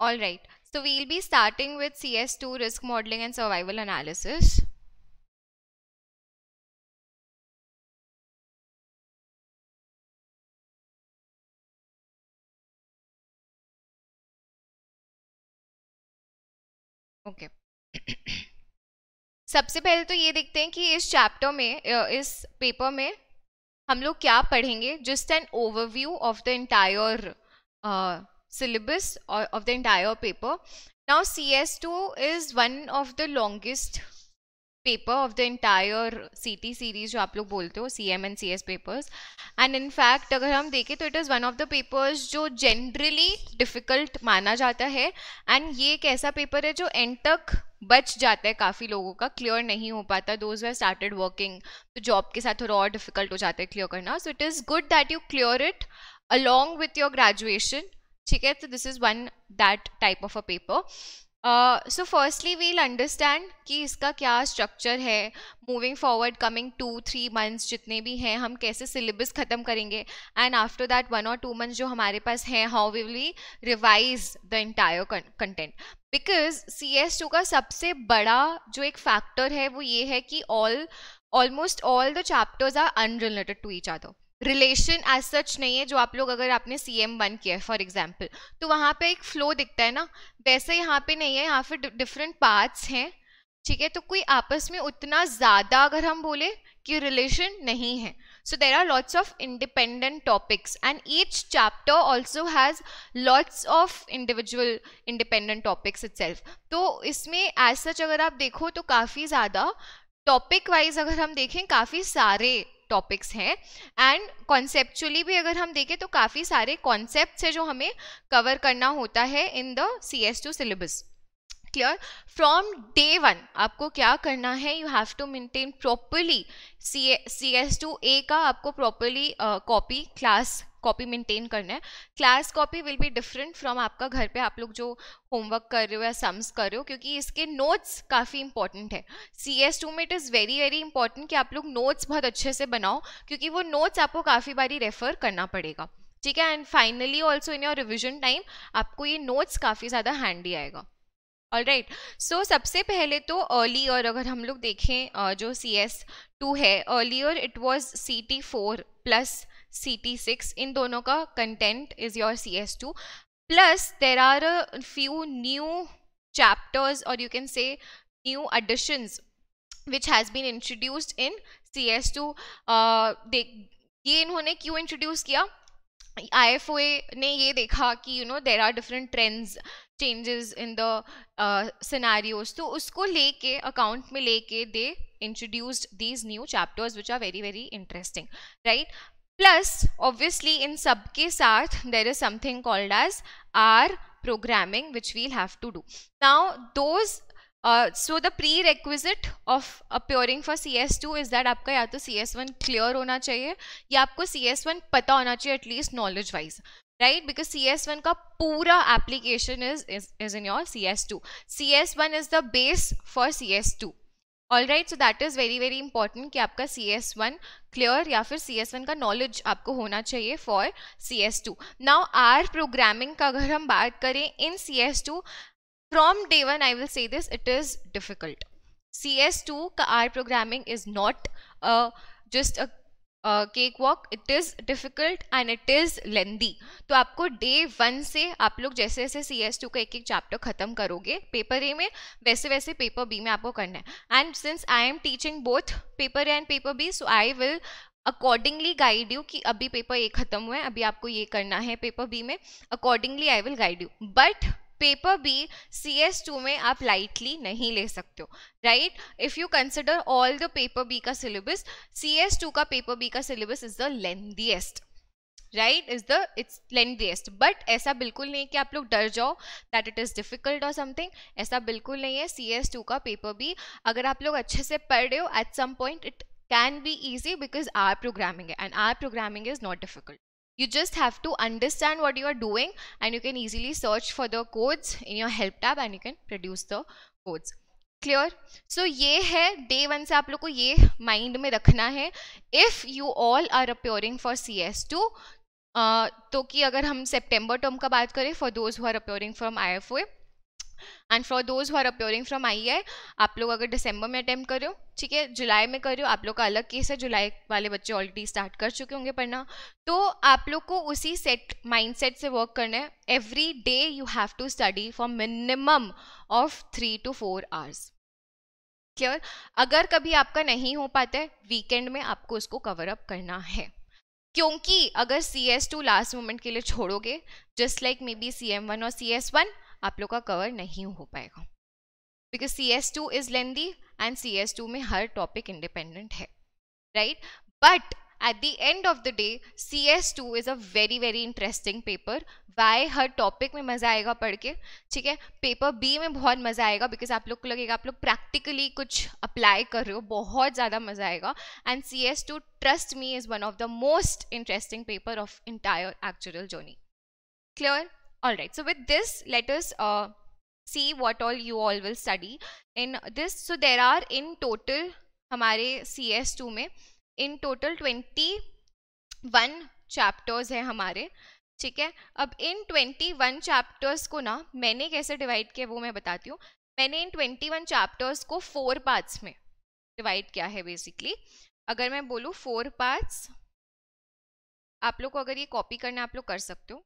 all right so we'll be starting with CS2 risk modeling and survival analysis. okay. सबसे पहले तो ये देखते हैं कि इस चैप्टर में इस पेपर में हम लोग क्या पढ़ेंगे just an overview of the entire syllabus of the entire paper. Now CS2 is one of the longest paper of the entire C T series जो आप लोग बोलते हो C M and C S papers and hum अगर हम देखें तो it is one of the papers जो जनरली डिफ़िकल्ट माना जाता है एंड ये एक ऐसा पेपर है जो एंड तक बच जाता है काफ़ी लोगों का क्लियर नहीं हो पाता दोज वे स्टार्टेड वर्किंग तो जॉब के साथ थोड़ा और डिफ़िकल्ट हो जाता है क्लियर करना so it is good that you clear it along with your graduation ठीक है तो this is one that type of a paper so firstly we'll understand कि इसका क्या स्ट्रक्चर है moving forward coming to three months जितने भी हैं हम कैसे सिलेबस ख़त्म करेंगे एंड आफ्टर दैट वन और टू मंथ्स जो हमारे पास हैं how will we revise the entire content because C S two का सबसे बड़ा जो एक फैक्टर है वो ये है कि all almost all the chapters are unrelated to each other relation as such नहीं है जो आप लोग अगर आपने सी एम वन किया है फॉर एग्जाम्पल तो वहाँ पे एक फ्लो दिखता है ना वैसे यहाँ पे नहीं है यहाँ पे डिफरेंट पार्ट्स हैं ठीक है तो कोई आपस में उतना ज़्यादा अगर हम बोले कि रिलेशन नहीं है so there are lots of independent topics and each chapter also has lots of individual independent topics itself तो इसमें एज सच अगर आप देखो तो काफ़ी ज़्यादा टॉपिक वाइज अगर हम देखें काफ़ी सारे टॉपिक्स हैं एंड कॉन्सेप्चुअली भी अगर हम देखें तो काफ़ी सारे कॉन्सेप्ट है जो हमें कवर करना होता है in the C S two syllabus clear from day one आपको क्या करना है you have to maintain properly C C S two A का आपको properly copy class copy maintain करना है class copy will be different from आपका घर पे आप लोग जो होमवर्क कर रहे हो या सम्स कर रहे हो क्योंकि इसके नोट्स काफ़ी इंपॉर्टेंट है सी एस टू में it is very very important कि आप लोग नोट्स बहुत अच्छे से बनाओ क्योंकि वो नोट्स आपको काफ़ी बारी रेफर करना पड़ेगा ठीक है and finally also in your revision time आपको ये नोट्स काफ़ी ज़्यादा हैंडी आएगा ऑल राइट सो सबसे पहले तो अर्ली और अगर हम लोग देखें जो सी एस टू है अर्ली और it was C T four plus C T six इन दोनों का content is your C S two plus there are a few new और you can say new additions which has been introduced in C S two they ये इन्होंने क्यों introduce किया आई F ओ ए ने ये देखा कि you know there are different trends changes in the scenarios तो उसको लेके अकाउंट में लेके they introduced these new chapters which are very very interesting right plus obviously इन सब के साथ there is something called as R programming which will have to do now though so the prerequisite of appearing for C S two is that आपका या तो सी S one clear होना चाहिए या आपको सी एस वन पता होना चाहिए at least knowledge wise right because C S one का पूरा application is is in your C S two C S one is the base for C S two all right so that is very very important कि आपका C S one clear या फिर C S one का knowledge आपको होना चाहिए for C S two now R programming का अगर हम बात करें in C S two from day one I will say this it is difficult C S two का R programming is not just a cake walk it is difficult and it is lengthy तो आपको day one से आप लोग जैसे जैसे सी S two का एक एक चैप्टर ख़त्म करोगे पेपर ए में वैसे वैसे पेपर बी में आपको करना है and since I am teaching both paper A and paper B so I will accordingly guide you कि अभी पेपर ए ख़त्म हुआ है अभी आपको ये करना है पेपर बी में accordingly I will guide you but paper B C S two में आप लाइटली नहीं ले सकते हो right if you consider all the paper B का सिलेबस सी एस टू का पेपर बी का syllabus is the lengthiest right is the it's lengthiest but ऐसा बिल्कुल नहीं कि आप लोग डर जाओ दैट इट इज़ डिफिकल्ट और समथिंग ऐसा बिल्कुल नहीं है सी एस टू का पेपर बी अगर आप लोग अच्छे से पढ़ रहे हो at some point it can be easy because R programming है and R programming is not difficult You just have to understand what you are doing and you can easily search for the codes in your help tab and you can produce the codes. Clear so so, ये है day one से आप लोग को ये mind में रखना है if you all are appearing for C S two तो कि अगर हम सितंबर टर्म का बात करें for those who are appearing from I F O and for those who are from I I आप लोग अगर दिसंबर में अटैम्प्ट करो ठीक है जुलाई में करो आप लोग का अलग केस है जुलाई वाले बच्चे ऑलरेडी स्टार्ट कर चुके होंगे पढ़ना तो आप लोग को उसी सेट माइंडसेट से वर्क करना है every day you have to study for minimum of three to four hours clear अगर कभी आपका नहीं हो पाता है वीकेंड में आपको उसको कवर अप करना है क्योंकि अगर C S two last moment के लिए छोड़ोगे just like maybe C M one और सी एस वन आप लोग का कवर नहीं हो पाएगा because C S two is lengthy and C S two में हर टॉपिक इंडिपेंडेंट है right but at the end of the day C S two is a very very interesting paper why हर topic में मजा आएगा पढ़ के ठीक है पेपर बी में बहुत मजा आएगा बिकॉज आप लोग को लगेगा आप लोग प्रैक्टिकली कुछ अप्लाई कर रहे हो बहुत ज़्यादा मजा आएगा and C S two trust me is one of the most interesting paper of entire actual journey clear all right so with this let us uh, see what all you all will study in this so there are in total हमारे सी S two में in total twenty one chapters हैं हमारे ठीक है अब इन twenty one chapters को ना मैंने कैसे डिवाइड किया वो मैं बताती हूँ मैंने इन ट्वेंटी वन चैप्टर्स को फोर पार्ट्स में डिवाइड किया है बेसिकली अगर मैं बोलूँ फोर पार्ट्स आप लोग को अगर ये कॉपी करना आप लोग कर सकते हो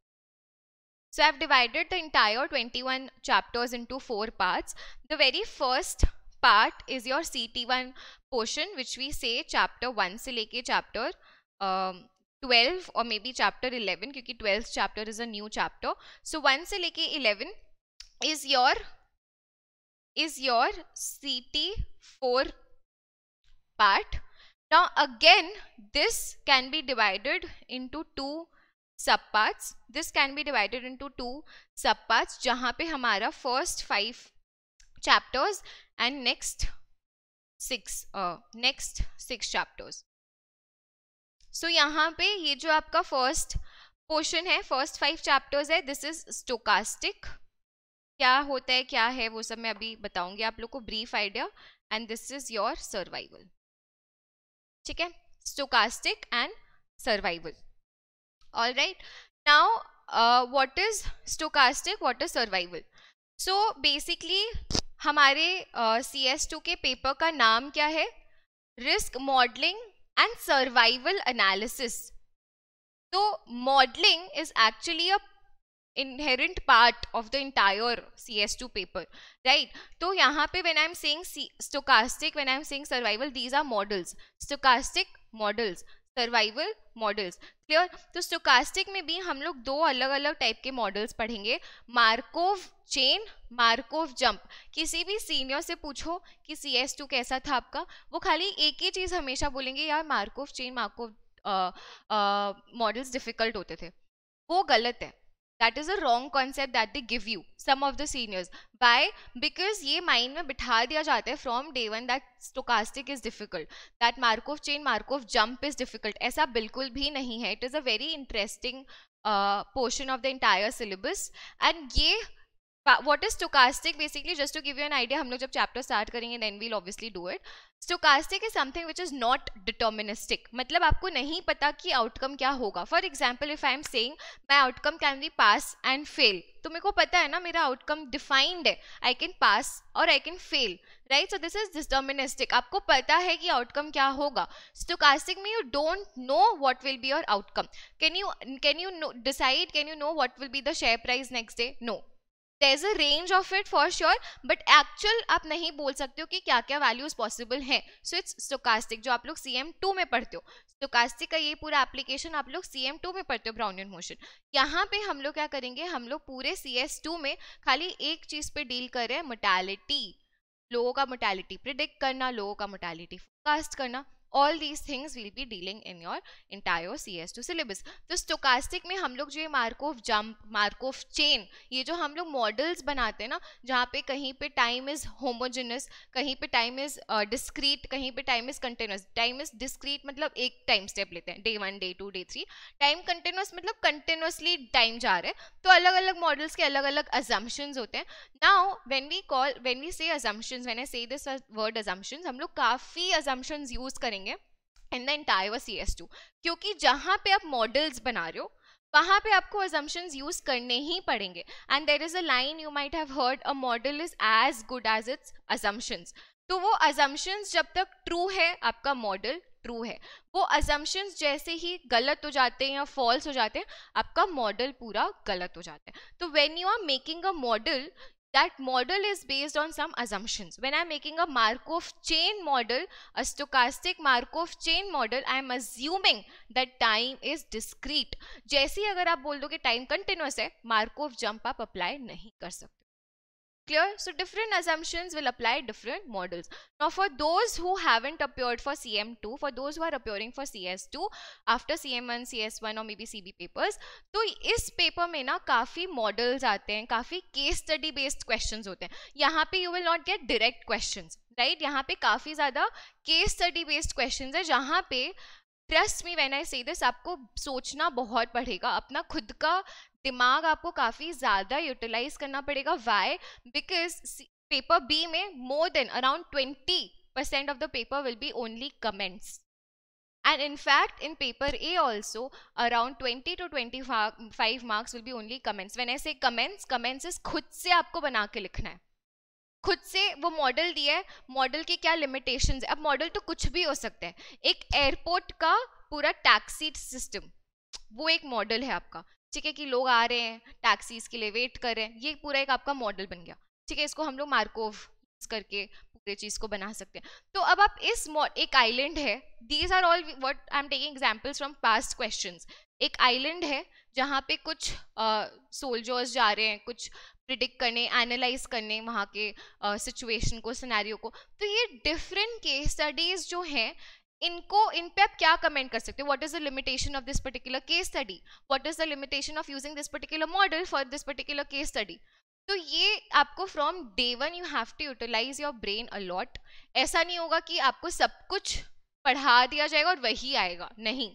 So I've divided the entire 21 chapters into four parts. The very first part is your CT1 portion, which we say chapter 1 से chapter um, 12 or maybe chapter 11 because 12th chapter is a new chapter. So 1 से 11 is your is your CT4 part. Now again this can be divided into two sub this can be divided divided two sub parts जहाँ पे हमारा first five chapters and next six next six chapters so यहाँ पे ये जो आपका first portion है first five chapters है दिस इज स्टोकास्टिक क्या होता है क्या है वो सब मैं अभी बताऊंगी आप लोग को brief idea and this is your survival ठीक है stochastic and survival all right now uh, what is stochastic what is survival so basically हमारे uh, CS two टू के पेपर का नाम क्या है risk modelling and survival analysis तो modelling is actually inherent part of the entire CS2 paper, right? So, यहाँ when I'm saying stochastic, when I'm saying survival, these are models, stochastic models. Survival models clear तो stochastic में भी हम लोग दो अलग अलग टाइप के मॉडल्स पढ़ेंगे मार्कोव चेन मार्कोव जंप किसी भी सीनियर से पूछो कि सी एस टू कैसा था आपका वो खाली एक ही चीज़ हमेशा बोलेंगे यार Markov chain Markov models difficult होते थे वो गलत है That is a wrong concept that they give you, some of the seniors. Why? Because ye mind mein bitha diya jata hai from day one that stochastic is difficult. That Markov chain, Markov jump is difficult. Aisa bilkul bhi nahi hai. It is a very interesting uh, portion of the entire syllabus. And ye what is stochastic basically just to give you an idea हम लोग जब chapter start करेंगे then we'll obviously do it stochastic is something which is not deterministic मतलब आपको नहीं पता कि outcome क्या होगा for example if I am saying my outcome can be pass and fail तो मेरे को पता है ना मेरा आउटकम डिफाइंड है आई कैन पास और I can fail right so this is deterministic आपको पता है कि आउटकम क्या होगा स्टोकास्टिक में you don't know what will be your outcome can you can you know decide can you know what will be the share price next day no there is a range of it for sure but actual आप नहीं बोल सकते हो कि क्या क्या values possible हैं so it's stochastic जो आप लोग सी एम टू में पढ़ते हो स्टोकास्टिक का ये पूरा एप्लीकेशन आप लोग सी एम टू में पढ़ते हो ब्राउन ब्राउनियन मोशन यहाँ पे हम लोग क्या करेंगे हम लोग पूरे सी एस टू में खाली एक चीज़ पे डील कर रहे हैं मोटालिटी लोगों का मोटेलिटी प्रिडिक्ट करना लोगों का मोटालिटी फोकास्ट करना all these things will be dealing in your entire C S two syllabus तो स्टोकास्टिक में हम लोग जो ये मार्कोव जंप मार्कोव चेन ये जो हम लोग मॉडल्स बनाते हैं ना जहाँ पे कहीं पे टाइम इज होमोजिनस कहीं पे टाइम इज डिस्क्रीट कहीं पे time is continuous time is discrete मतलब एक टाइम स्टेप लेते हैं day one day two day three time continuous मतलब कंटिन्यूसली टाइम जा रहे हैं तो अलग अलग मॉडल्स के अलग अलग अजम्पन्स होते हैं now when we call when we say assumptions when I say this word assumptions हम लोग काफ़ी अजम्पन्स यूज़ करेंगे करेंगे in the entire C S two क्योंकि जहाँ पे आप मॉडल्स बना रहे हो वहाँ पे आपको अजम्पन्स यूज़ करने ही पड़ेंगे and there is a line you might have heard a model is as good as its assumptions तो वो अजम्पन्स जब तक ट्रू है आपका मॉडल ट्रू है वो अजम्पन्स जैसे ही गलत हो जाते हैं या फॉल्स हो जाते हैं आपका मॉडल पूरा गलत हो जाता है तो when you are making a model that model is based on some assumptions. When i am making a Markov chain model, a stochastic Markov chain model, i am assuming that time is discrete. jaise ही अगर आप बोल दो time continuous hai Markov jump up apply nahi kar सकते Clear? So different assumptions will apply different models. Now for those who haven't appeared for CM2, for those who are appearing for CS2 after CM1, CS1 or maybe CB papers, तो is paper mein na kafi models aate hain kafi case study based questions hote hain yahan pe you will not get direct questions right yahan pe kafi zyada case study based questions hai jahan pe trust me when I say this आपको सोचना बहुत पड़ेगा अपना खुद का दिमाग आपको काफ़ी ज़्यादा यूटिलाइज करना पड़ेगा वाई बिकॉज पेपर बी में more than around twenty percent of the paper will be only comments and in fact in paper A also around twenty to twenty five marks will be only comments when ऐसे comments comments खुद से आपको बना के लिखना है खुद से वो मॉडल दिया है मॉडल की क्या लिमिटेशन है अब मॉडल तो कुछ भी हो सकता है एक एयरपोर्ट का पूरा टैक्सी सिस्टम वो एक मॉडल है आपका ठीक है कि लोग आ रहे हैं टैक्सीज के लिए वेट कर रहे हैं ये पूरा एक आपका मॉडल बन गया ठीक है इसको हम लोग मार्कोव करके पूरे चीज को बना सकते हैं तो अब आप इस एक आइलैंड है these are all what I am taking examples from past questions एक आइलैंड है जहाँ पे कुछ सोल्जर्स uh, जा रहे हैं कुछ प्रिडिक्ट करने एनालाइज करने वहाँ के सिचुएशन uh, को सिनेरियो को तो ये डिफरेंट केस स्टडीज जो हैं इनको इन पे आप क्या कमेंट कर सकते हो what is the limitation of this particular case study what is the limitation of using this particular model for this particular case study तो ये आपको from day one you have to utilize your brain a lot ऐसा नहीं होगा कि आपको सब कुछ पढ़ा दिया जाएगा और वही आएगा नहीं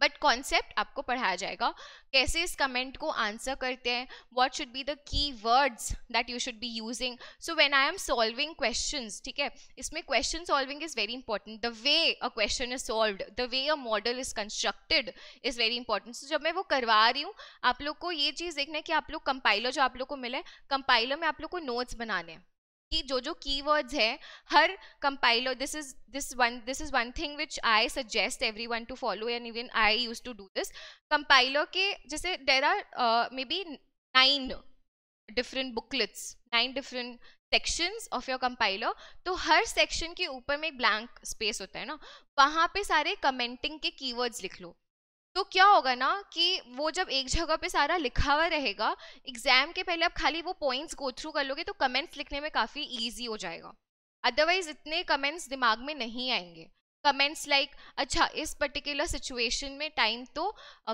बट कॉन्सेप्ट आपको पढ़ाया जाएगा कैसे इस कमेंट को आंसर करते हैं what should be the key words that you should be using so when I am solving question ठीक है इसमें question solving is very important the way a question is solve the way a model is constructed is very important so जब मैं वो करवा रही हूँ आप लोग को ये चीज़ देखना है कि आप लोग कंपाइलर जो आप लोग को मिले कंपाइलर में आप लोग को नोट्स बनाने हैं कि जो जो कीवर्ड्स हैं हर compiler this is this one this is one thing which I suggest every one to follow and even I use to do this compiler के जैसे there are maybe nine different booklets nine different sections of your compiler तो हर section के ऊपर में blank space होता है ना वहाँ पे सारे कमेंटिंग के कीवर्ड्स लिख लो तो क्या होगा ना कि वो जब एक जगह पे सारा लिखा हुआ रहेगा एग्जाम के पहले आप खाली वो पॉइंट्स गो थ्रू कर लोगे तो कमेंट्स लिखने में काफ़ी ईजी हो जाएगा अदरवाइज इतने कमेंट्स दिमाग में नहीं आएंगे कमेंट्स लाइक like, अच्छा इस पर्टिकुलर सिचुएशन में टाइम तो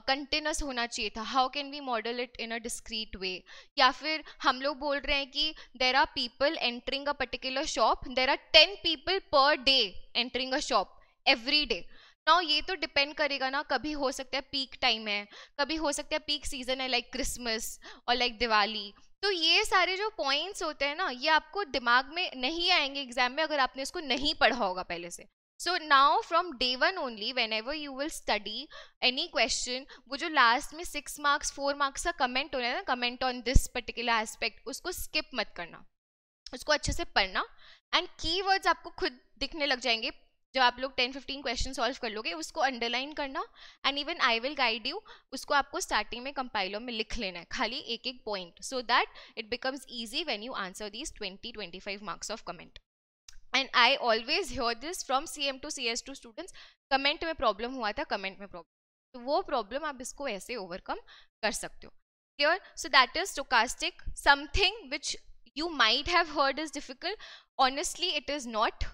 कंटिन्यूस uh, होना चाहिए था how can we model it in a discrete way या फिर हम लोग बोल रहे हैं कि there are people entering a particular shop there are ten people per day entering a shop every day ना ये तो डिपेंड करेगा ना कभी हो सकता है पीक टाइम है कभी हो सकता है पीक सीजन है लाइक क्रिसमस और लाइक दिवाली तो ये सारे जो पॉइंट्स होते हैं ना ये आपको दिमाग में नहीं आएंगे एग्जाम में अगर आपने इसको नहीं पढ़ा होगा पहले से so now from day one only whenever you will study any question वो जो लास्ट में सिक्स मार्क्स फोर मार्क्स का कमेंट होना है ना comment on this particular aspect उसको स्किप मत करना उसको अच्छे से पढ़ना एंड की वर्ड्स आपको खुद दिखने लग जाएंगे जब आप लोग टेन फिफ्टीन क्वेश्चन सॉल्व कर लोगे उसको अंडरलाइन करना and even I will guide you उसको आपको स्टार्टिंग में कंपाइलर में लिख लेना है खाली एक एक point so that it becomes easy when you answer these twenty twenty five marks of comment and I always hear this from C M two C S two students comment में problem हुआ था comment में problem तो वो problem आप इसको ऐसे overcome कर सकते हो clear so that is stochastic something which you might have heard is difficult honestly it is not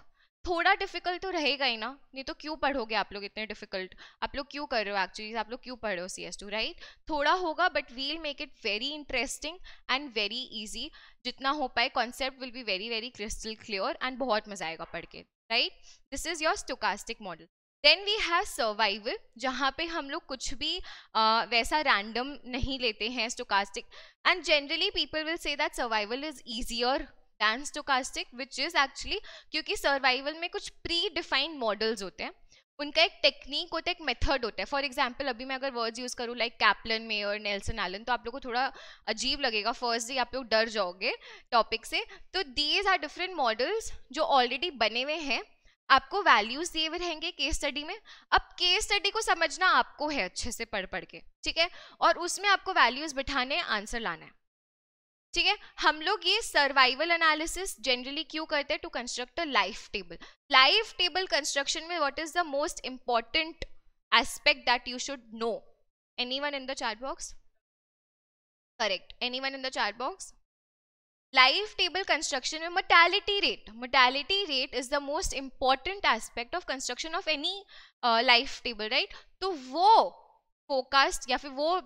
थोड़ा डिफिकल्ट तो रहेगा ही ना नहीं तो क्यों पढ़ोगे आप लोग इतने डिफिकल्ट आप लोग क्यों कर रहे हो एक्चुअली आप लोग क्यों पढ़ रहे हो सी एस टू राइट थोड़ा होगा but we'll make it very interesting and very easy जितना हो पाए concept will be very very crystal clear and बहुत मजा आएगा पढ़ के right this is your stochastic model then we have survival जहाँ पे हम लोग कुछ भी आ, वैसा रैंडम नहीं लेते हैं stochastic and generally people will say that survival is easier than stochastic which is actually क्योंकि सर्वाइवल में कुछ प्री डिफाइंड मॉडल्स होते हैं उनका एक टेक्निक होता है एक मेथड होता है फॉर एग्जाम्पल अभी मैं अगर वर्ड्स यूज़ करूँ like Kaplan Meier Nelson Aalen तो आप लोग को थोड़ा अजीब लगेगा फर्स्ट डे आप लोग डर जाओगे टॉपिक से तो दीज आर डिफरेंट मॉडल्स जो ऑलरेडी बने हुए हैं आपको वैल्यूज दिए हुए रहेंगे केस स्टडी में अब केस स्टडी को समझना आपको है अच्छे से पढ़ पढ़ के ठीक है और उसमें आपको वैल्यूज बिठाने आंसर लाना है ठीक है हम लोग ये सर्वाइवल एनालिसिस जनरली क्यों करते हैं to construct a life table life table construction में what is the most important aspect that you should know anyone the chat box correct anyone the chat box life table construction में mortality rate mortality rate is the most important aspect of construction of any life table right तो वो focused या फिर वो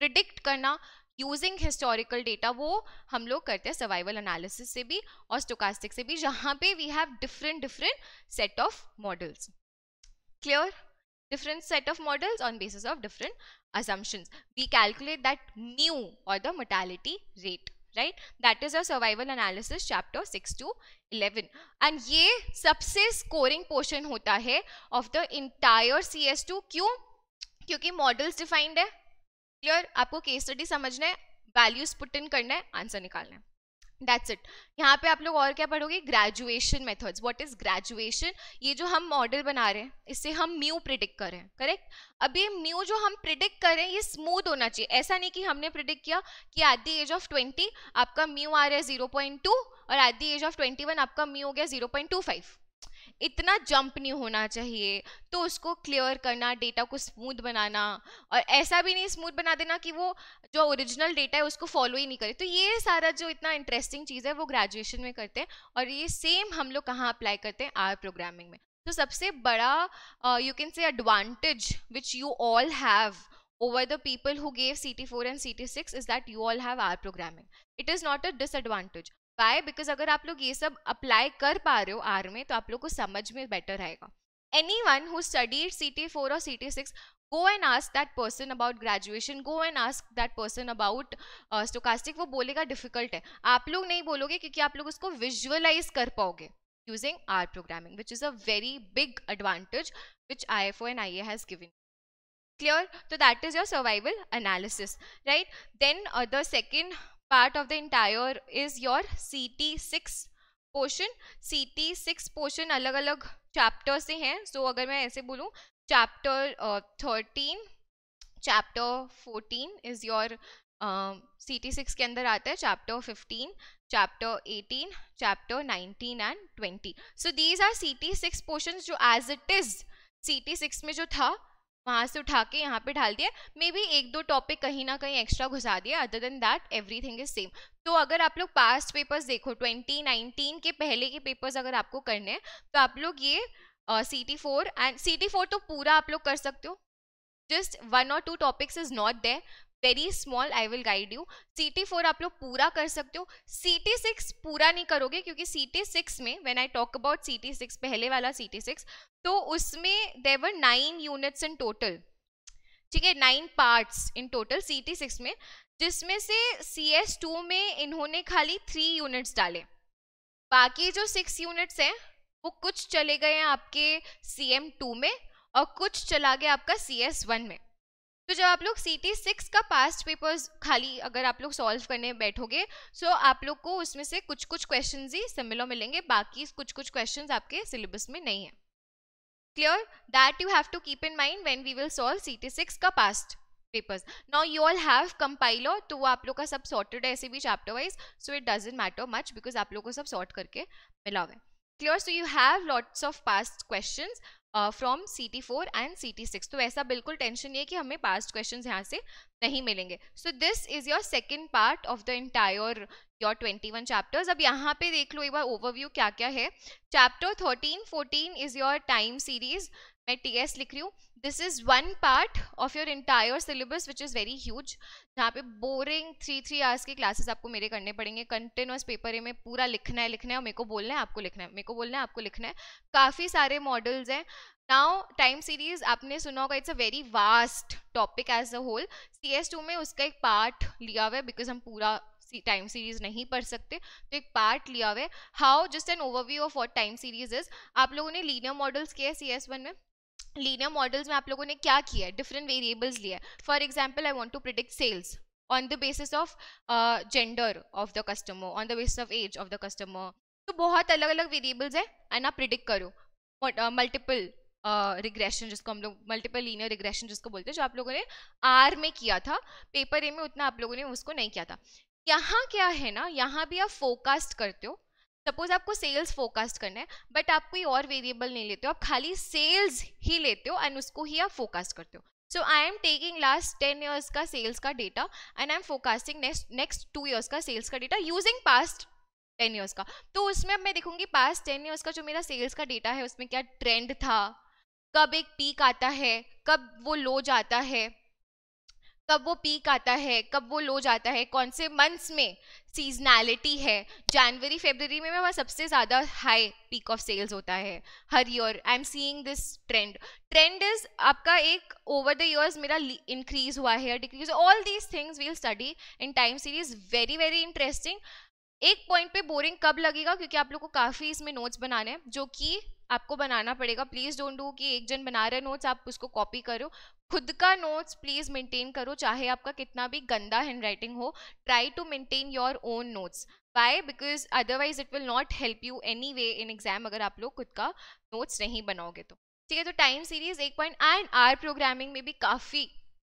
predict करना using historical data वो हम लोग करते हैं सर्वाइवल एनालिसिस से भी और स्टोकास्टिक से भी जहाँ पे we have different different set of models clear different set of models on basis of different assumptions. We calculate that mu और the mortality rate right that is a survival analysis chapter six to eleven and ये सबसे scoring portion होता है of the entire C S two क्यों क्योंकि models defined है clear आपको case study समझना है वैल्यूज पुट इन करना है आंसर निकालना है दैट्स इट यहाँ पे आप लोग और क्या पढ़ोगे graduation methods what is graduation ये जो हम मॉडल बना रहे हैं इससे हम म्यू प्रिडिक्ट करें करेक्ट अब ये म्यू जो हम प्रिडिक्ट करें ये स्मूथ होना चाहिए ऐसा नहीं कि हमने प्रिडिक्ट किया कि at the age of twenty आपका म्यू आ रहा है जीरो पॉइंट टू और at the age of twenty one आपका म्यू हो गया जीरो पॉइंट टू फाइव इतना जंप नहीं होना चाहिए तो उसको क्लियर करना डेटा को स्मूथ बनाना और ऐसा भी नहीं स्मूथ बना देना कि वो जो ओरिजिनल डेटा है उसको फॉलो ही नहीं करे तो ये सारा जो इतना इंटरेस्टिंग चीज़ है वो ग्रेजुएशन में करते हैं और ये सेम हम लोग कहाँ अप्लाई करते हैं आर प्रोग्रामिंग में तो सबसे बड़ा you can say advantage which you all have over the people who gave C T four and C T six is that you all have R programming it is not a disadvantage why because अगर आप लोग ये सब apply कर पा रहे हो are में तो आप लोग को समझ में बेटर आएगा any one who studied C T four और C T six go and ask that person about graduation go and ask that person about stochastic वो बोलेगा डिफिकल्ट है आप लोग नहीं बोलोगे क्योंकि आप लोग उसको विजुअलाइज कर पाओगे using R programming which is a very big advantage which I F O and I A has given clear तो that is your survival analysis right then the second part of the entire is your CT portion C T six portion अलग अलग chapter से हैं सो so, अगर मैं ऐसे बोलूँ chapter thirteen chapter fourteen is your C T six के अंदर आता है chapter fifteen chapter eighteen chapter nineteen and twenty so these are C T six portion जो as it is C T six में जो था वहाँ से उठा के यहाँ पे डाल दिया मे बी एक दो टॉपिक कहीं ना कहीं एक्स्ट्रा घुसा दिया other than that everything is same तो अगर आप लोग पास्ट पेपर्स देखो 2019 के पहले के पेपर्स अगर आपको करने हैं तो आप लोग ये C T four and C T four तो पूरा आप लोग कर सकते हो जस्ट वन और two topics is not there very small I will guide you C T four आप लोग पूरा कर सकते हो सी टी सिक्स पूरा नहीं करोगे क्योंकि सी टी सिक्स में when I talk about C T six पहले वाला सी टी सिक्स तो उसमें there are nine units in total ठीक है nine parts in total C T six में जिसमें से सी एस टू में इन्होंने खाली थ्री यूनिट्स डाले बाकी जो सिक्स यूनिट्स हैं वो कुछ चले गए हैं आपके सी एम टू में और कुछ चला गया आपका सी एस वन में तो जब आप लोग सी टी सिक्स का पास्ट पेपर्स खाली अगर आप लोग सॉल्व करने बैठोगे सो तो आप लोग को उसमें से कुछ कुछ क्वेश्चन ही सिमिलर मिलेंगे बाकी कुछ कुछ क्वेश्चन आपके सिलेबस में नहीं है clear that you have to keep in mind when we will solve ct6 ka past papers now you all have compiler to aap log ka sab sorted hai aise bhi chapter wise so it doesn't matter much because aap log ko sab sort karke mila hua hai clear so you have lots of past questions from C T four and C T six तो ऐसा बिल्कुल tension नहीं है कि हमें past question यहाँ से नहीं मिलेंगे so this is your second part of the entire your twenty one chapters अब यहाँ पे देख लो एक बार ओवरव्यू क्या क्या है chapter thirteen fourteen is your time series मैं टी एस लिख रही हूँ this is one part of your entire syllabus which is very huge जहाँ पे बोरिंग थ्री थ्री आवर्स की क्लासेस आपको मेरे करने पड़ेंगे कंटिन्यूस पेपर में पूरा लिखना है लिखना है और मेरे को बोलना है आपको लिखना है मेरे को बोलना है आपको लिखना है काफ़ी सारे मॉडल्स हैं नाउ टाइम सीरीज आपने सुना होगा it's a very vast topic as a whole C S two में उसका एक पार्ट लिया हुआ है बिकॉज हम पूरा टाइम सीरीज नहीं पढ़ सकते तो एक पार्ट लिया हुआ है how just an overview of what time series is आप लोगों ने लीनियर मॉडल्स किया है सी एस वन में लीनियर मॉडल्स में आप लोगों ने क्या किया है डिफरेंट वेरिएबल्स लिए for example I want to predict sales on the basis of gender of the customer on the basis of age of the customer तो बहुत अलग अलग वेरिएबल्स हैं एंड आप प्रिडिक्ट करो मल्टीपल रिग्रेशन uh, uh जिसको हम लोग मल्टीपल लीनियर रिग्रेशन जिसको बोलते हैं जो आप लोगों ने आर में किया था पेपर ए में उतना आप लोगों ने उसको नहीं किया था यहाँ क्या है ना यहाँ भी आप फोकास्ट करते हो सपोज आपको सेल्स फोकस्ड करना है बट आप कोई और वेरिएबल नहीं लेते हो आप खाली सेल्स ही लेते हो एंड उसको ही आप फोकस्ड करते हो so I am taking last ten years का सेल्स का data and I am forecasting next next two years का सेल्स का data using past ten years का तो उसमें अब मैं देखूंगी पास्ट टेन ईयर्स का जो मेरा सेल्स का डेटा है उसमें क्या ट्रेंड था कब एक पीक आता है कब वो लो जाता है कब वो पीक आता है कब वो लो जाता है कौन से मंथ्स में सीजनैलिटी है जनवरी फेबररी में वह सबसे ज़्यादा हाई पीक ऑफ सेल्स होता है हर year I am seeing this trend trend is आपका एक ओवर द ईयर्स मेरा इंक्रीज हुआ है decrease all these things we'll study in time series very very interesting एक पॉइंट पे बोरिंग कब लगेगा क्योंकि आप लोग को काफ़ी इसमें नोट्स बनाने हैं जो कि आपको बनाना पड़ेगा प्लीज़ डोंट डू कि एक जन बना रहे नोट्स आप उसको कॉपी करो खुद का नोट्स प्लीज़ मेंटेन करो चाहे आपका कितना भी गंदा हैंड राइटिंग हो try to maintain your own notes by because otherwise it will not help you anyway in exam अगर आप लोग खुद का नोट्स नहीं बनाओगे तो ठीक है तो टाइम सीरीज एक पॉइंट एंड आर प्रोग्रामिंग में भी काफ़ी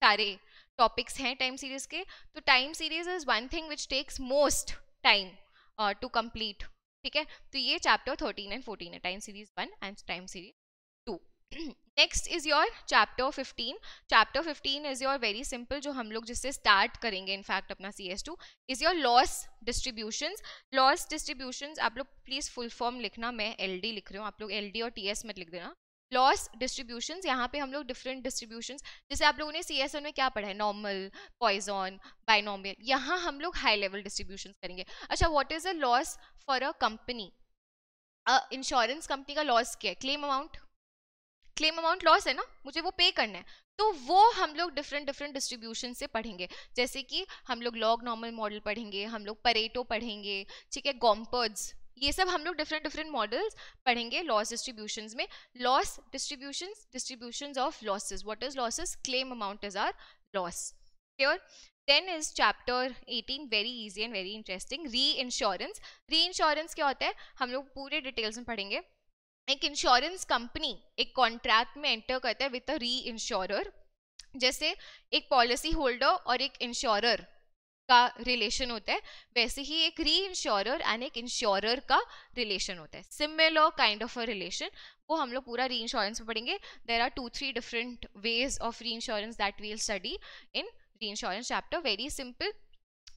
सारे टॉपिक्स हैं टाइम सीरीज के तो time series is one thing which takes most time to complete ठीक है तो ये चैप्टर थर्टीन एंड फोर्टीन है time series one and time series two next is your chapter 15 chapter 15 is your very simple जो हम लोग जिससे start करेंगे इनफैक्ट अपना C S two is your loss distribution loss distribution आप लोग please full form लिखना मैं एल डी लिख रही हूँ आप लोग एल डी और टी एस मत लिख देना लॉस डिस्ट्रीब्यूशन यहाँ पे हम लोग डिफरेंट डिस्ट्रीब्यूशन जैसे आप लोगों ने सी एस एन में क्या पढ़ा है नॉर्मल पॉइजॉन बाइनॉमियल यहाँ हम लोग हाई लेवल डिस्ट्रीब्यूशन करेंगे अच्छा what is a loss for a company insurance company का लॉस क्या है claim amount claim amount loss है ना मुझे वो पे करना है तो वो हम लोग डिफरेंट डिफरेंट डिस्ट्रीब्यूशन से पढ़ेंगे जैसे कि हम लोग लॉग नॉर्मल मॉडल पढ़ेंगे हम लोग परेटो पढ़ेंगे ठीक है गॉम्पर्ड्स ये सब हम लोग डिफरेंट डिफरेंट मॉडल्स पढ़ेंगे लॉस डिस्ट्रीब्यूशन में loss distribution distribution of losses what is losses claim amount is our loss clear then is chapter 18 very easy and very interesting reinsurance reinsurance क्या होता है हम लोग पूरे details में पढ़ेंगे एक इंश्योरेंस कंपनी एक कॉन्ट्रैक्ट में एंटर करता है विद अ री इंश्योरर जैसे एक पॉलिसी होल्डर और एक इंश्योरर का रिलेशन होता है वैसे ही एक री इंश्योरर एंड एक इंश्योरर का रिलेशन होता है similar kind of a relation वो हम लोग पूरा री इंश्योरेंस में पढ़ेंगे there are two three different ways of reinsurance that we'll study in reinsurance chapter very simple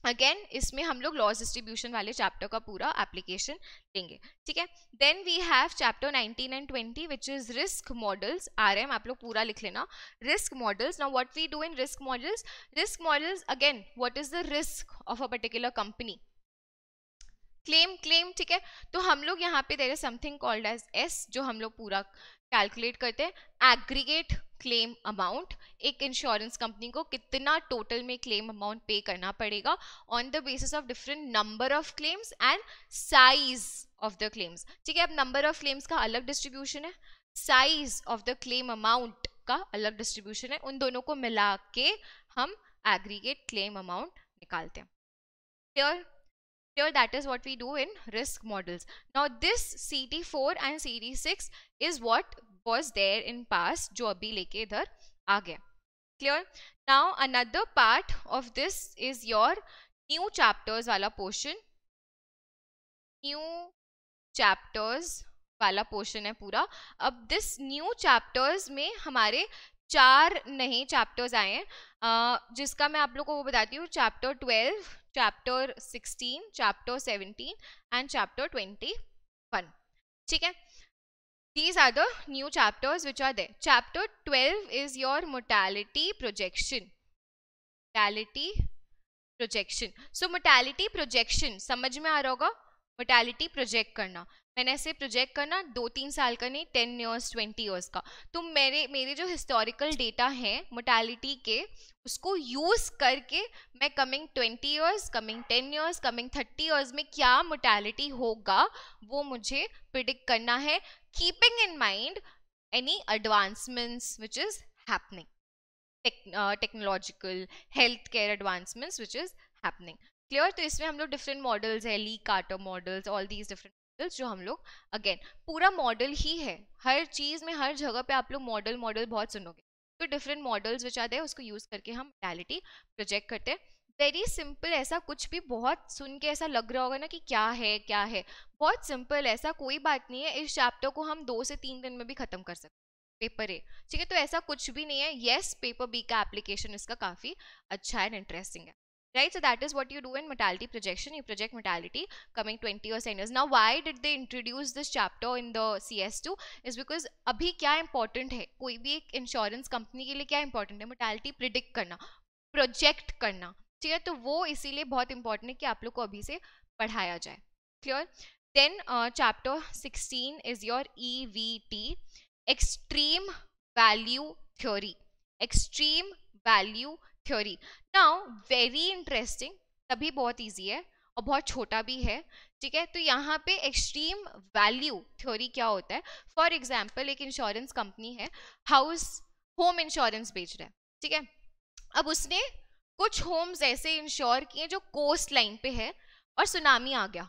again इसमें हम लोग लॉस डिस्ट्रीब्यूशन वाले चैप्टर का पूरा एप्लीकेशन देंगे ठीक है then we have chapter 19 and 20 which is risk models RM आप लोग पूरा लिख लेना risk models now what we do in risk models risk models again what is the risk of a particular company claim claim ठीक है तो हम लोग यहाँ पे there is something called as S जो हम लोग पूरा कैलकुलेट करते हैं एग्रीगेट क्लेम अमाउंट एक इंश्योरेंस कंपनी को कितना टोटल में क्लेम अमाउंट पे करना पड़ेगा on the basis of different number of claims and size of the claims ठीक है अब नंबर ऑफ क्लेम्स का अलग डिस्ट्रीब्यूशन है size of the claim amount का अलग डिस्ट्रीब्यूशन है उन दोनों को मिला के हम एग्रीगेट क्लेम अमाउंट निकालते हैं clear we do in risk models now this C T four and C T six is what was there in past जो अभी लेके इधर आ गया clear now another part of this is your new chapters वाला portion new chapters वाला portion है पूरा अब दिस न्यू चैप्टर्स में हमारे चार नए चैप्टर्स आए हैं जिसका मैं आप लोगों को वो बताती हूँ chapter twelve chapter sixteen chapter seventeen and chapter twenty one ठीक है these are the new chapters which are there chapter 12 is your mortality projection mortality projection so mortality projection samajh mein aa raha hoga mortality project karna मैंने ऐसे project करना दो तीन साल का नहीं टेन ईयर्स ट्वेंटी ईयर्स का तो मेरे मेरे जो हिस्टोरिकल डेटा हैं मोटालिटी के उसको यूज़ करके मैं coming twenty years coming ten years coming thirty years में क्या मोटालिटी होगा वो मुझे प्रिडिक्ट करना है keeping in mind any advancements which is happening technological health care advancements which is happening clear तो इसमें हम लोग डिफरेंट मॉडल्स है Lee Carter models all these different models जो हम लोग अगेन पूरा मॉडल ही है हर चीज़ में हर जगह पे आप लोग मॉडल मॉडल बहुत सुनोगे तो डिफरेंट मॉडल्स विच दे उसको यूज़ करके हम रियलिटी प्रोजेक्ट करते हैं वेरी सिंपल ऐसा कुछ भी बहुत सुन के ऐसा लग रहा होगा ना कि क्या है क्या है बहुत सिंपल ऐसा कोई बात नहीं है इस चैप्टर को हम दो से तीन दिन में भी ख़त्म कर सकते पेपर ए ठीक है तो ऐसा कुछ भी नहीं है येस पेपर बी का एप्लीकेशन इसका काफ़ी अच्छा एंड इंटरेस्टिंग है right so that is what you do in mortality projection you project mortality coming 20 years and years now why did they introduce this chapter in the cs2 is because abhi kya important hai koi bhi ek insurance company ke liye kya important hai mortality predict karna project karna ठीक to wo isliye bahut important hai ki aap log ko abhi se padhaya jaye clear then uh, chapter 16 is your evt extreme value theory extreme value theory now very interesting तभी बहुत easy है और बहुत छोटा भी है ठीक है तो यहाँ पे एक्सट्रीम वैल्यू थ्योरी क्या होता है फॉर एग्जाम्पल एक इंश्योरेंस कंपनी है हाउस होम इंश्योरेंस बेच रहा है ठीक है अब उसने कुछ होम्स ऐसे इंश्योर किए जो कोस्ट लाइन पे है और सुनामी आ गया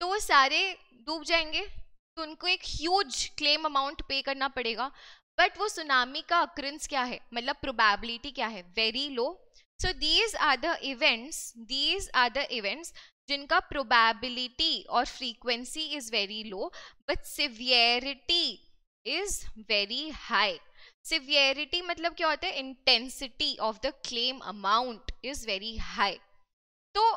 तो वो सारे डूब जाएंगे तो उनको एक ह्यूज क्लेम अमाउंट पे करना पड़ेगा बट वो सुनामी का अक्रेंस क्या है मतलब प्रोबेबिलिटी क्या है very low so these are the events these are the events जिनका प्रोबेबिलिटी और frequency is very low but severity is very high severity मतलब क्या होता है intensity of the claim amount is very high तो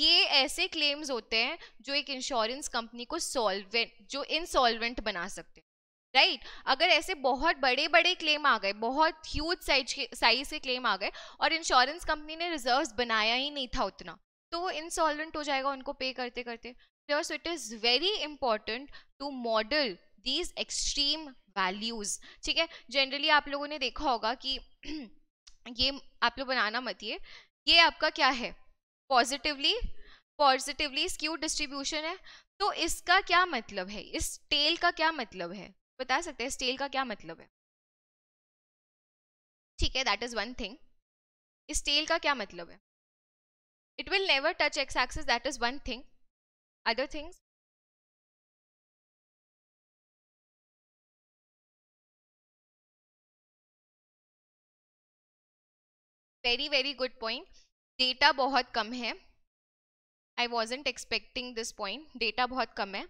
ये ऐसे क्लेम्स होते हैं जो एक इंश्योरेंस कंपनी को सॉल्वेंट जो इनसॉल्वेंट बना सकते हैं राइट right? अगर ऐसे बहुत बड़े बड़े क्लेम आ गए बहुत ह्यूज साइज के साइज के क्लेम आ गए और इंश्योरेंस कंपनी ने रिजर्व बनाया ही नहीं था उतना तो वो इंसॉल्वेंट हो जाएगा उनको पे करते करते so it is very important to model these extreme values ठीक है जनरली आप लोगों ने देखा होगा कि ये आप लोग बनाना मत ये ये आपका क्या है पॉजिटिवली पॉजिटिवली स्क्यू डिस्ट्रीब्यूशन है तो इसका क्या मतलब है इस टेल का क्या मतलब है बता सकते हैं स्टेल का क्या मतलब है ठीक है दैट इज़ वन थिंग स्टेल का क्या मतलब है it will never touch X axis that is one thing other things very very good point data बहुत कम है I wasn't expecting this point data बहुत कम है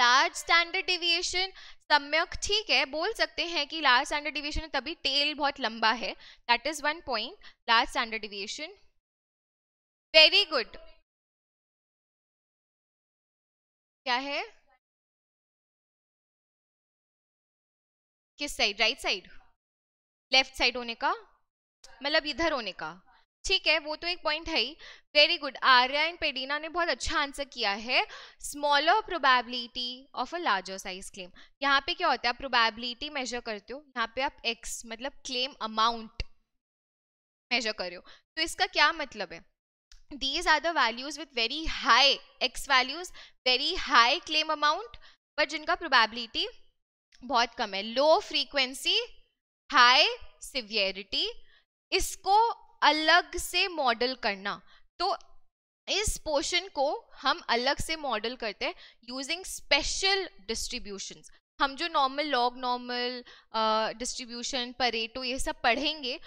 लार्ज स्टैंडर्ड डिविएशन सम्यक ठीक है बोल सकते हैं कि लार्ज स्टैंडर्ड डिविएशन तभी टेल बहुत लंबा है that is one point large standard deviation very good क्या है किस side right side left side होने का मतलब इधर होने का ठीक है वो तो एक पॉइंट है ही वेरी गुड आर्या एंड पेडीना ने बहुत अच्छा आंसर किया है smaller probability of a larger size claim यहाँ पे क्या होता है प्रोबेबिलिटी मेजर करते हो यहाँ पे आप एक्स मतलब क्लेम अमाउंट मेजर कर रहे हो तो इसका क्या मतलब है these are the values with very high X values very high claim amount but जिनका प्रोबेबिलिटी बहुत कम है लो फ्रीक्वेंसी हाई सिवियरिटी इसको अलग से मॉडल करना तो इस पोर्शन को हम अलग से मॉडल करते हैं यूजिंग स्पेशल डिस्ट्रीब्यूशन हम जो normal log normal distribution Pareto ये सब पढ़ेंगे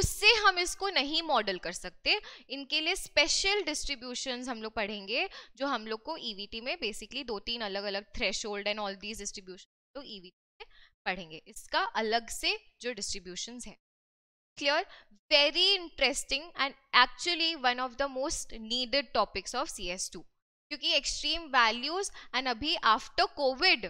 उससे हम इसको नहीं मॉडल कर सकते इनके लिए स्पेशल डिस्ट्रीब्यूशन हम लोग पढ़ेंगे जो हम लोग को ई e में बेसिकली दो तीन अलग अलग थ्रेश एंड ऑल दीज डिस्ट्रीब्यूशन तो ई e में पढ़ेंगे इसका अलग से जो डिस्ट्रीब्यूशन है clear very interesting and actually one of the most needed topics of cs2 क्योंकि एक्सट्रीम वैल्यूज एंड अभी आफ्टर कोविड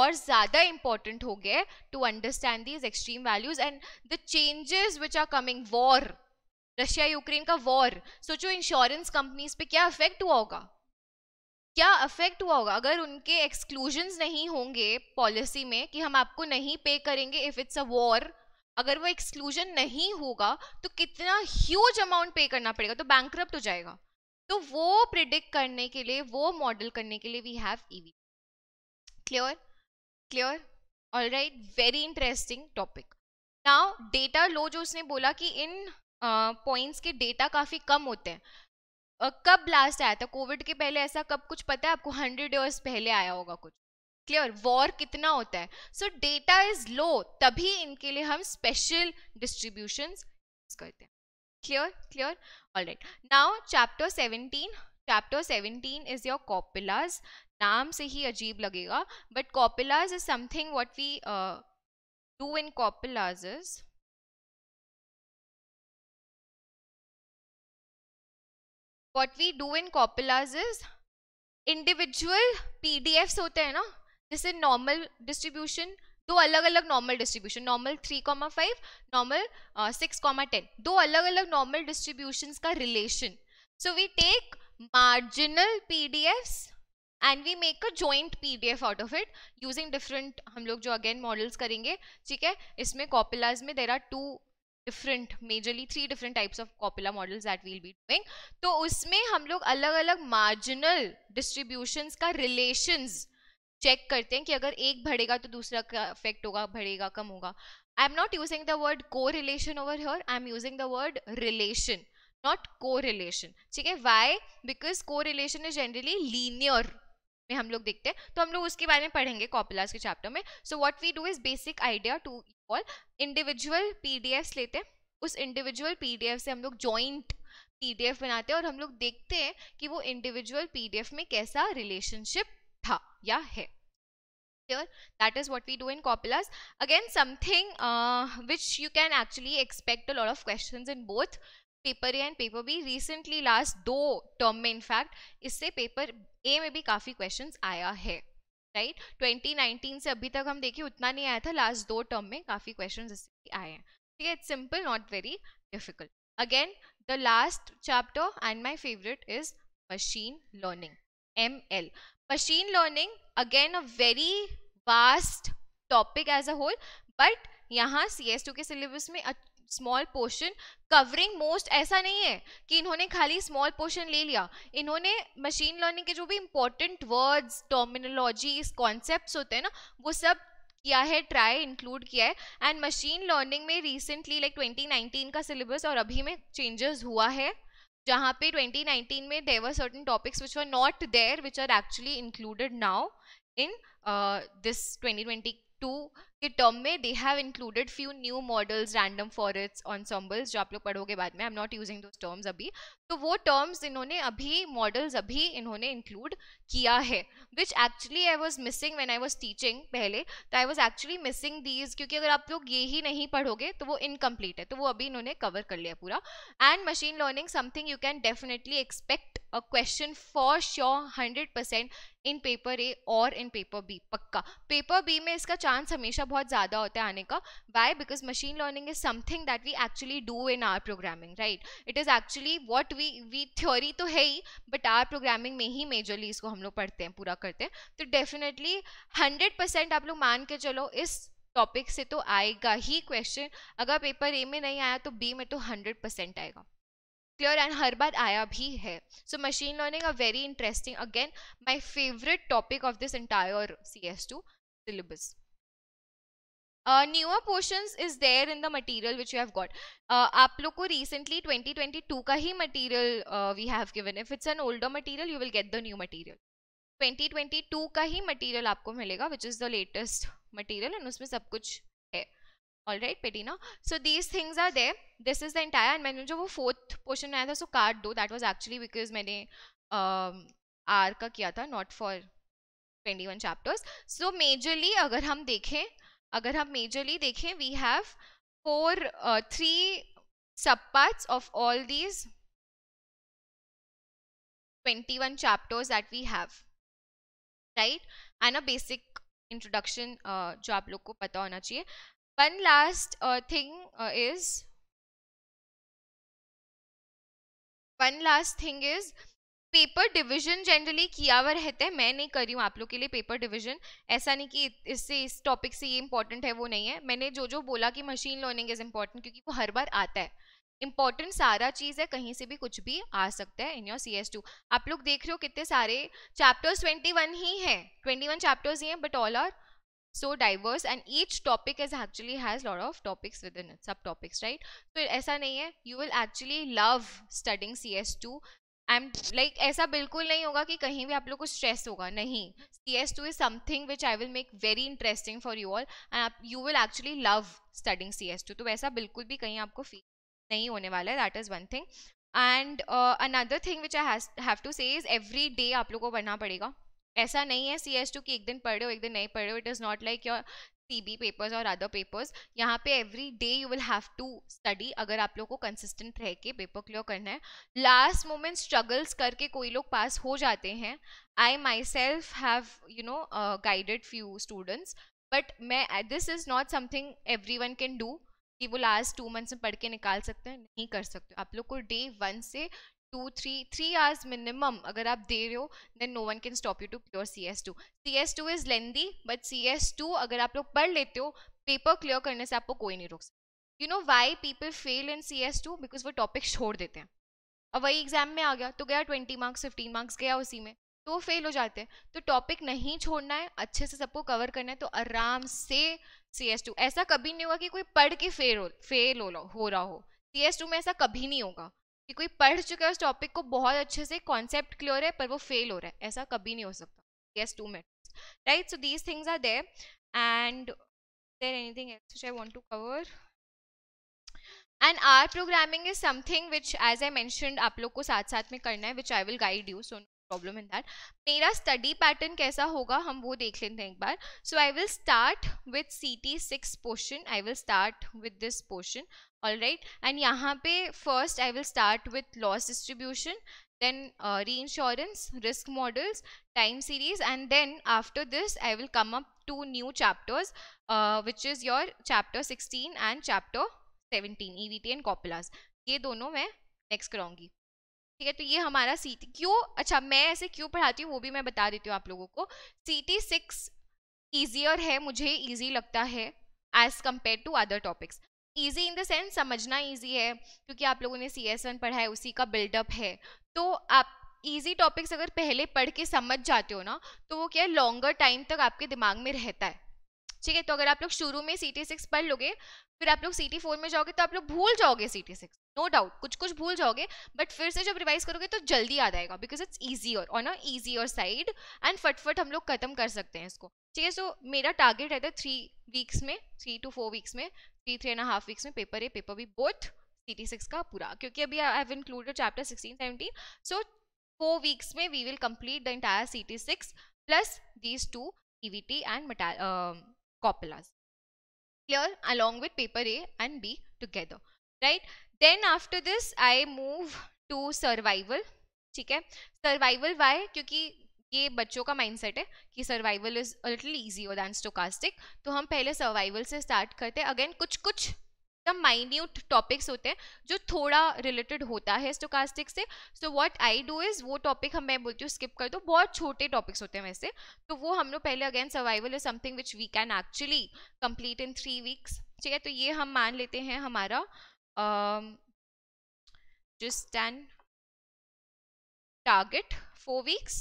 और ज़्यादा इंपॉर्टेंट हो गए to understand these extreme values and the changes which are coming war Russia Ukraine का war सोचो insurance companies पे क्या अफेक्ट हुआ होगा क्या अफेक्ट हुआ होगा अगर उनके एक्सक्लूजन्स नहीं होंगे पॉलिसी में कि हम आपको नहीं पे करेंगे इफ़ इट्स अ वॉर अगर वो एक्सक्लूजन नहीं होगा तो कितना ह्यूज अमाउंट पे करना पड़ेगा तो बैंक हो जाएगा तो वो प्रिडिक्ट करने के लिए वो मॉडल करने के लिए we have EV clear clear all right very interesting topic now data लो जो उसने बोला कि इन पॉइंट्स uh, के डेटा काफ़ी कम होते हैं uh, कब लास्ट आया था कोविड के पहले ऐसा कब कुछ पता है आपको हंड्रेड ईयर्स पहले आया होगा कुछ क्लियर वॉर कितना होता है सो डेटा इज लो तभी इनके लिए हम स्पेशल डिस्ट्रीब्यूशन करते हैं clear clear all right now chapter seventeen chapter seventeen is your copulas नाम से ही अजीब लगेगा but copulas is something what we do in copulas is what we do in copulas is individual PDFs होते हैं ना जैसे नॉर्मल डिस्ट्रीब्यूशन दो अलग अलग normal distribution normal three comma five normal six comma ten दो अलग अलग नॉर्मल डिस्ट्रीब्यूशन का relation so we take marginal F and we make a joint F out of it using different हम लोग जो अगेन मॉडल्स करेंगे ठीक है इसमें कॉपिलाज में there are two different majorly three different types of copula models that we'll be doing तो उसमें हम लोग अलग अलग मार्जिनल डिस्ट्रीब्यूशंस का रिलेशंस चेक करते हैं कि अगर एक बढ़ेगा तो दूसरा का इफेक्ट होगा बढ़ेगा कम होगा I am not using the word correlation over here I am using the word relation not correlation ठीक है why because correlation is generally linear में हम लोग देखते हैं तो हम लोग उसके बारे में पढ़ेंगे कॉपिलास के चैप्टर में so what we do is basic idea to all individual P लेते हैं उस इंडिविजुअल पी से हम लोग जॉइंट पी बनाते हैं और हम लोग देखते हैं कि वो इंडिविजुअल पी में कैसा रिलेशनशिप था या है here that is what we do in copulas again something uh, which you can actually expect a lot of questions in both paper A and paper B recently last दो term में in fact इससे paper A में भी काफ़ी question आया है right right? 2019 से अभी तक हम देखिए उतना नहीं आया था लास्ट दो टर्म में काफ़ी क्वेश्चन इससे आए हैं ठीक है it's simple not very difficult again the last chapter and my favourite is machine learning M L machine learning again a very vast topic as a whole but यहाँ C S two के syllabus में small portion covering most ऐसा नहीं है कि इन्होंने खाली small portion ले लिया इन्होंने मशीन लर्निंग के जो भी इंपॉर्टेंट वर्ड्स टर्मिनोलॉजी कॉन्सेप्ट होते हैं ना वो सब किया है ट्राई इंक्लूड किया है एंड मशीन लर्निंग में रिसेंटली लाइक 2019 का सिलेबस और अभी में चेंजेस हुआ है जहाँ पे 2019 में there certain topics which are not there which are actually included now in this 2020 two के टर्म में they have included few new models random forest ensembles जो आप लोग पढ़ोगे बाद में I am not using those terms अभी तो वो टर्म्स इन्होंने अभी मॉडल्स अभी इन्होंने इंक्लूड किया है which actually I was missing when I was teaching पहले तो I was actually missing these क्योंकि अगर आप लोग ये ही नहीं पढ़ोगे तो वो इनकम्प्लीट है तो वो अभी इन्होंने कवर कर लिया पूरा and machine learning something you can definitely expect a question for sure hundred percent in paper A और इन पेपर बी पक्का पेपर बी में इसका चांस हमेशा बहुत ज़्यादा होता है आने का why because machine learning is something that we actually do in R programming right it is actually what we we theory तो है ही बट आर प्रोग्रामिंग में ही मेजरली इसको हम लोग पढ़ते हैं पूरा करते हैं तो डेफिनेटली हंड्रेड परसेंट आप लोग मान के चलो इस टॉपिक से तो आएगा ही क्वेश्चन अगर पेपर ए में नहीं आया तो बी में तो हंड्रेड परसेंट आएगा क्लियर एंड हर बार आया भी है so machine learning a very interesting again my favourite topic of this entire C S two syllabus newer portion is there in the material which you have got आप लोग को recently twenty twenty two का ही material we have given if it's an older material you will get the new material twenty twenty two का ही material आपको मिलेगा which is the latest material and उसमें सब कुछ है ऑल राइट पेटी ना so these things are there this is the entire and मैंने जो वो फोर्थ पोर्शन आया था सो कार्ड दो दैट वॉज एक्चुअली बिकॉज मैंने आर um, का किया था not for twenty one chapters so majorly अगर हम देखें अगर हम मेजरली देखें we have four three sub parts of all these twenty one chapters that we have right and a basic introduction जो आप लोग को पता होना चाहिए one last uh, thing uh, is one last thing is paper division generally किया हुआ रहता है मैं नहीं कर रही हूँ आप लोग के लिए पेपर डिवीजन ऐसा नहीं कि इससे इस टॉपिक से ये इंपॉर्टेंट है वो नहीं है मैंने जो जो बोला कि मशीन लर्निंग इज इम्पॉर्टेंट क्योंकि वो हर बार आता है इम्पॉर्टेंट सारा चीज़ है कहीं से भी कुछ भी आ सकता है in your C S two आप लोग देख रहे हो कितने सारे चैप्टर्स ट्वेंटी वन ही हैं ट्वेंटी वन चैप्टर्स ही हैं but all are so diverse and each topic is actually has lot of topics within it subtopics right so ऐसा नहीं है you will actually love studying CS2 and like like, ऐसा बिल्कुल नहीं होगा कि कहीं भी आप लोग को स्ट्रेस होगा नहीं C S two is something which I will make very interesting for you all and आप you will actually love studying C S two तो वैसा बिल्कुल भी कहीं आपको फील नहीं होने वाला है that is one thing and another thing which I have to say is every day आप लोग को पढ़ना पड़ेगा ऐसा नहीं है सी एस टू की एक दिन पढ़े हो एक दिन नहीं पढ़े हो it is not like your C B papers और अदर पेपर्स यहाँ पे every day you will have to study अगर आप लोग को कंसिस्टेंट रह के पेपर क्लियर करना है लास्ट मोमेंट स्ट्रगल्स करके कोई लोग पास हो जाते हैं I myself have you know guided few students but मैं this is not something everyone can do कि वो लास्ट टू मंथ्स में पढ़ के निकाल सकते हैं नहीं कर सकते आप लोग को डे वन से two three three hours minimum अगर आप दे रहे हो then no one can stop you to clear C S two C S two is lengthy but C S two अगर आप लोग पढ़ लेते हो पेपर क्लियर करने से आपको कोई नहीं रोक सकता you know why people fail in C S two because वो टॉपिक छोड़ देते हैं अब वही एग्जाम में आ गया तो गया ट्वेंटी मार्क्स फिफ्टीन मार्क्स गया उसी में तो फेल हो जाते हैं तो टॉपिक नहीं छोड़ना है अच्छे से सबको कवर करना है तो आराम से सी एस टू ऐसा कभी नहीं होगा कि कोई पढ़ के फेल हो फेल हो रहा हो सी एस टू में ऐसा कभी नहीं होगा कि कोई पढ़ चुका है उस टॉपिक को बहुत अच्छे से कॉन्सेप्ट क्लियर है पर वो फेल हो रहा है ऐसा कभी नहीं हो सकता guess two minutes right so these things are there and there anything else I want to cover and R programming is something which as I mentioned आप लोग को साथ साथ में करना है which I will guide you so no problem in that मेरा study pattern कैसा होगा हम वो देख लेते हैं एक बार so I will start with C T six portion I will start with this portion all right and यहाँ पे first I will start with loss distribution then reinsurance risk models time series and then after this I will come up to new chapters which is your chapter sixteen and chapter seventeen E V T and copulas ये दोनों मैं next कराऊंगी ठीक है तो ये हमारा C T क्यों अच्छा मैं ऐसे क्यों पढ़ाती हूँ वो भी मैं बता देती हूँ आप लोगों को सी टी सिक्स ईजियर है मुझे ईजी लगता है as compare to other topics easy in the sense समझना ईजी है क्योंकि आप लोगों ने सी एस वन पढ़ा है उसी का बिल्डअप है तो आप ईजी टॉपिक्स अगर पहले पढ़ के समझ जाते हो ना तो वो क्या है लॉन्गर टाइम तक आपके दिमाग में रहता है ठीक है तो अगर आप लोग शुरू में सी टी सिक्स पढ़ लोगे फिर आप लोग सी टी फोर में जाओगे तो आप लोग भूल जाओगे C T six no doubt कुछ कुछ भूल जाओगे बट फिर से जब रिवाइज करोगे तो जल्दी याद आएगा because it's easier on a easier side and फटफट हम लोग खत्म कर सकते हैं इसको ठीक है सो मेरा टारगेट रहता है थ्री वीक्स में थ्री टू फोर वीक्स में three three and half weeks में पेपर ए पेपर भी बोथ सी टी सिक्स का पूरा क्योंकि अभी I have included chapter sixteen seventeen so four weeks may we will complete the entire CT6 plus these two EVT and T and um, coppulas. Clear? Along with paper A and B together. Right? Then after this, I move to survival. ठीक है survival Y क्योंकि ये बच्चों का mindset है कि survival is little easier than stochastic तो हम पहले सर्वाइवल से स्टार्ट करते हैं अगेन कुछ कुछ एकदम माइन्यूट टॉपिक्स होते हैं जो थोड़ा रिलेटेड होता है स्टोकास्टिक से so what I do is वो टॉपिक हम मैं बोलती हूँ स्किप कर दो बहुत छोटे टॉपिक्स होते हैं वैसे तो वो हम लोग पहले again survival is something which we can actually complete in three weeks ठीक है तो ये हम मान लेते हैं हमारा just an target four weeks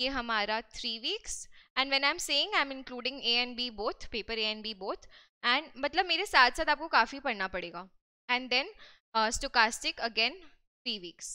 ये हमारा three weeks and when I am saying I am including A and B both paper A and B both and मतलब मेरे साथ साथ आपको काफ़ी पढ़ना पड़ेगा and then stochastic again three weeks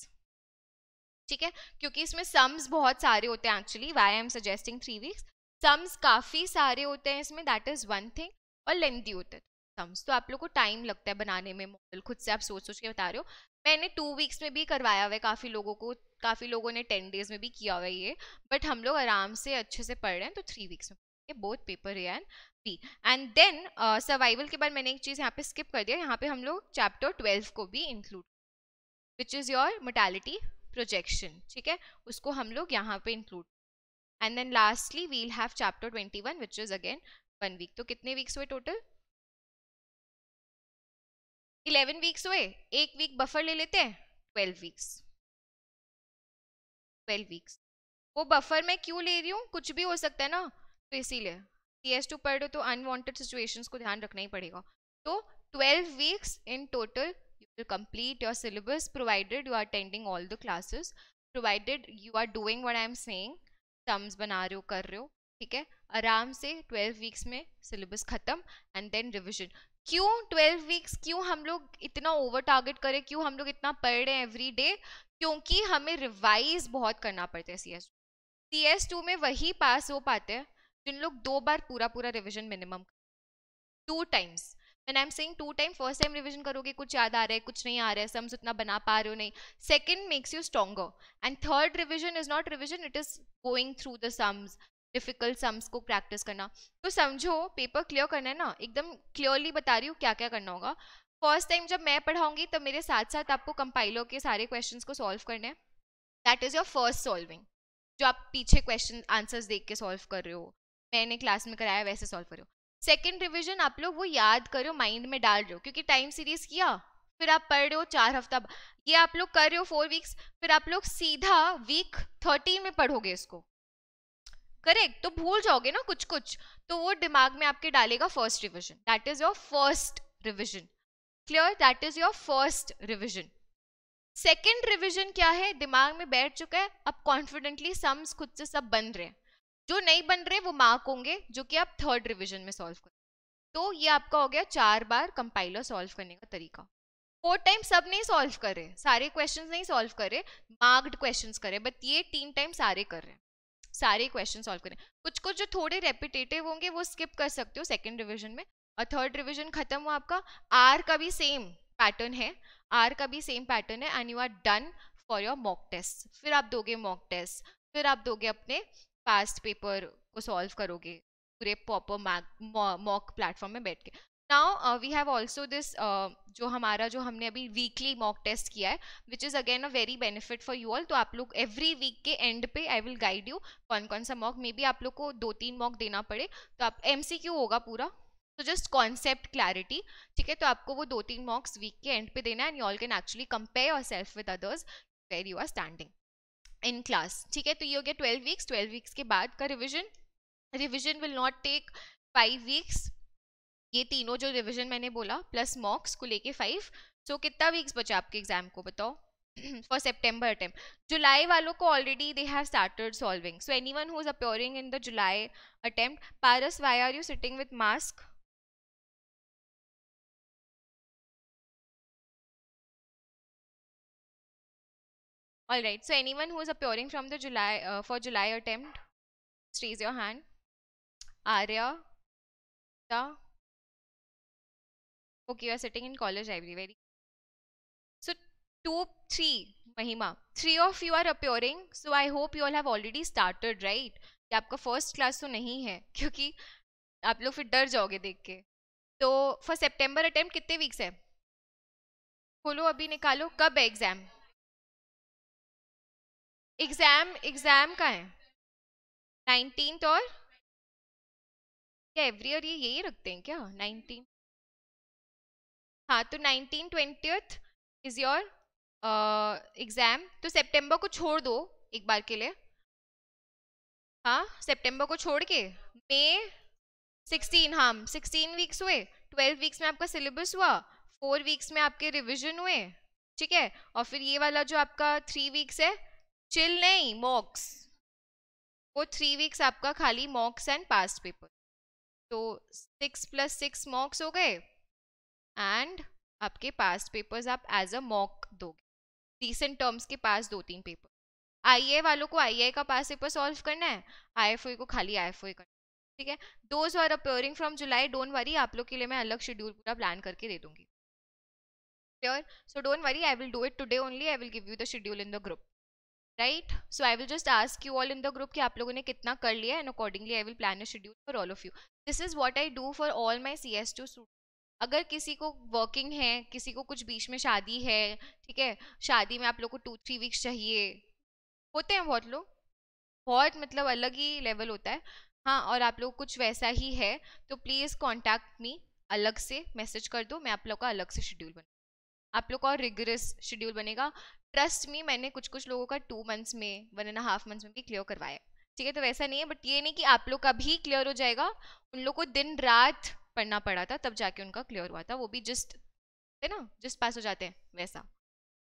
ठीक है क्योंकि इसमें सम्स बहुत सारे होते हैं actually why I am suggesting three weeks sums काफ़ी सारे होते हैं इसमें दैट इज़ वन थिंग और लेंथी होते हैं सम्स तो आप लोग को टाइम लगता है बनाने में मॉडल खुद से आप सोच सोच के बता रहे हो मैंने टू वीक्स में भी करवाया हुआ है काफ़ी लोगों को काफ़ी लोगों ने टेन डेज में भी किया हुआ है ये बट हम लोग आराम से अच्छे से पढ़ रहे हैं तो थ्री वीक्स में बहुत पेपर है and B and then survival के बाद मैंने एक चीज़ यहाँ पे स्किप कर दिया यहाँ पे हम लोग चैप्टर ट्वेल्व को भी include which is your mortality projection ठीक है उसको हम लोग यहाँ पे include and then lastly we'll have chapter twenty one which is again one week तो कितने वीक्स हुए टोटल इलेवन वीक्स हुए एक वीक बफर ले लेते हैं ट्वेल्व वीक्स ट्वेल्व वीक्स वो बफर मैं क्यों ले रही हूँ कुछ भी हो सकता है ना तो इसीलिए सी एस टू पढ़ रहे हो तो अनवांटेड सिचुएशंस को ध्यान रखना ही पड़ेगा तो twelve weeks in total you will complete your syllabus provided you are attending all the classes provided you are doing what I am saying terms बना रहे हो कर रहे हो ठीक है आराम से ट्वेल्व वीक्स में सिलेबस खत्म एंड देन रिविजन क्यों ट्वेल्व वीक्स क्यों हम लोग इतना ओवर टारगेट करें क्यों हम लोग इतना पढ़ रहे हैं एवरी डे क्योंकि हमें रिवाइज बहुत करना पड़ता है C S C S two में वही पास हो पाते हैं जिन तो लोग दो बार पूरा पूरा revision minimum two times and I am saying two time first time revision करोगे कुछ याद आ रहा है कुछ नहीं आ रहा है सम्स उतना बना पा रहे हो नहीं second makes you stronger and third revision is not revision it is going through the sums difficult sums को प्रैक्टिस करना तो समझो पेपर क्लियर करना है ना एकदम क्लियरली बता रही हूँ क्या क्या करना होगा फर्स्ट टाइम जब मैं पढ़ाऊंगी तो मेरे साथ साथ आपको कंपाइलर के सारे क्वेश्चन को सॉल्व करने हैं that is your first solving जो आप पीछे क्वेश्चन आंसर्स देख के सॉल्व कर रहे हो मैंने क्लास में कराया वैसे सॉल्व करो सेकेंड रिविजन आप लोग वो याद करो माइंड में डाल रहे हो क्योंकि टाइम सीरीज किया फिर आप पढ़ रहे हो चार हफ्ता ये आप लोग कर रहे हो फोर वीक्स फिर आप लोग सीधा वीक थर्टी में पढ़ोगे इसको करेक्ट तो भूल जाओगे ना कुछ कुछ तो वो दिमाग में आपके डालेगा first revision that is your first revision clear that is your first revision second revision क्या है दिमाग में बैठ चुका है अब कॉन्फिडेंटली सम्स खुद से सब बन रहे हैं जो नहीं बन रहे वो मार्क होंगे जो कि आप थर्ड रिविजन में सॉल्व करें तो ये आपका हो गया चार बार कंपाइलर सॉल्व करने का तरीका फोर टाइम सब नहीं सॉल्व करे सारे क्वेश्चन नहीं सॉल्व करे मार्क्ड क्वेश्चन करे बट ये तीन टाइम सारे कर रहे हैं सारे क्वेश्चन सॉल्व करें कुछ कुछ जो थोड़े रेपिटेटिव होंगे वो स्किप कर सकते हो सेकेंड रिविजन में और थर्ड रिविजन खत्म हुआ आपका आर का भी सेम पैटर्न है आर का भी सेम पैटर्न है and you are done for your mock test फिर आप दोगे मॉक टेस्ट फिर आप दोगे अपने पास्ट पेपर को सॉल्व करोगे पूरे प्रॉपर मॉक प्लेटफॉर्म में बैठ के now we have also this जो हमारा जो हमने अभी वीकली मॉक टेस्ट किया है which is again a very benefit for you all तो आप लोग एवरी वीक के एंड पे आई विल गाइड यू कौन कौन सा मॉक मे बी आप लोग को दो तीन मॉक देना पड़े तो आप एम सी क्यू होगा पूरा तो जस्ट कॉन्सेप्ट क्लैरिटी ठीक है तो आपको वो दो तीन मॉक्स वीक के एंड पे देना है and you all can actually compare yourself with others where you are standing in class ठीक है तो ये हो गया ट्वेल्व वीक्स ट्वेल्व वीक्स के बाद का revision revision will not take five weeks ये तीनों जो रिविजन मैंने बोला प्लस मॉक्स को लेके फाइव सो so, कितना वीक्स बचा आपके एग्जाम को बताओ फॉर सेप्टेम्बर अटेम्प्ट जुलाई वालों को already they have started solving so any one who is in the July attempt Paras why are you sitting with mask all right so anyone who is appearing from the july uh, for july attempt just raise your hand arya ta okay you are sitting in college library very so two three mahima three of you are appearing so i hope you all have already started right ये आपका first class तो नहीं है क्योंकि आप लोग फिर डर जाओगे देख के तो फॉर सेप्टेम्बर अटेम्प्ट कितने वीक्स है खोलो अभी निकालो कब है एग्जाम एग्जाम एग्जाम का है नाइनटीन और क्या एवरी ईयर ये यही रखते हैं क्या नाइनटीन हाँ तो nineteen twenty is your exam तो सितंबर को छोड़ दो एक बार के लिए हाँ सितंबर को छोड़ के मई सिक्सटीन हाँ सिक्सटीन वीक्स हुए ट्वेल्व वीक्स में आपका सिलेबस हुआ फोर वीक्स में आपके रिविजन हुए ठीक है और फिर ये वाला जो आपका थ्री वीक्स है चिल नहीं मॉक्स वो थ्री वीक्स आपका खाली मॉक्स एंड पास्ट पेपर तो सिक्स प्लस सिक्स मॉक्स हो गए एंड आपके पास्ट पेपर्स आप एज अ मॉक दोगे रिसेंट टर्म्स के पास दो तीन पेपर आई वालों को आई का पास पेपर सॉल्व करना है आई को खाली आई करना है ठीक है those are appearing from July don't worry आप लोग के लिए मैं अलग शेड्यूल पूरा प्लान करके दे दूंगी clear so don't worry I will do it today only I will give you the schedule in the group right so I will just ask you all in the group कि आप लोगों ने कितना कर लिया and accordingly I will plan a schedule for all of you this is what I do for all my C S two student अगर किसी को वर्किंग है किसी को कुछ बीच में शादी है ठीक है शादी में आप लोग को टू थ्री वीक्स चाहिए होते हैं बहुत लोग बहुत मतलब अलग ही लेवल होता है हाँ और आप लोग कुछ वैसा ही है तो प्लीज़ कॉन्टैक्ट मी अलग से मैसेज कर दो मैं आप लोग का अलग से शेड्यूल बना आप लोग का और रिगरस शेड्यूल बनेगा ट्रस्ट मी मैंने कुछ कुछ लोगों का टू मंथ्स में वन एंड हाफ मंथ्स में भी क्लियर करवाया ठीक है तो वैसा नहीं है बट ये नहीं कि आप लोग का भी क्लियर हो जाएगा उन लोग को दिन रात पढ़ना पड़ा था तब जाके उनका क्लियर हुआ था वो भी जस्ट है ना जस्ट पास हो जाते हैं वैसा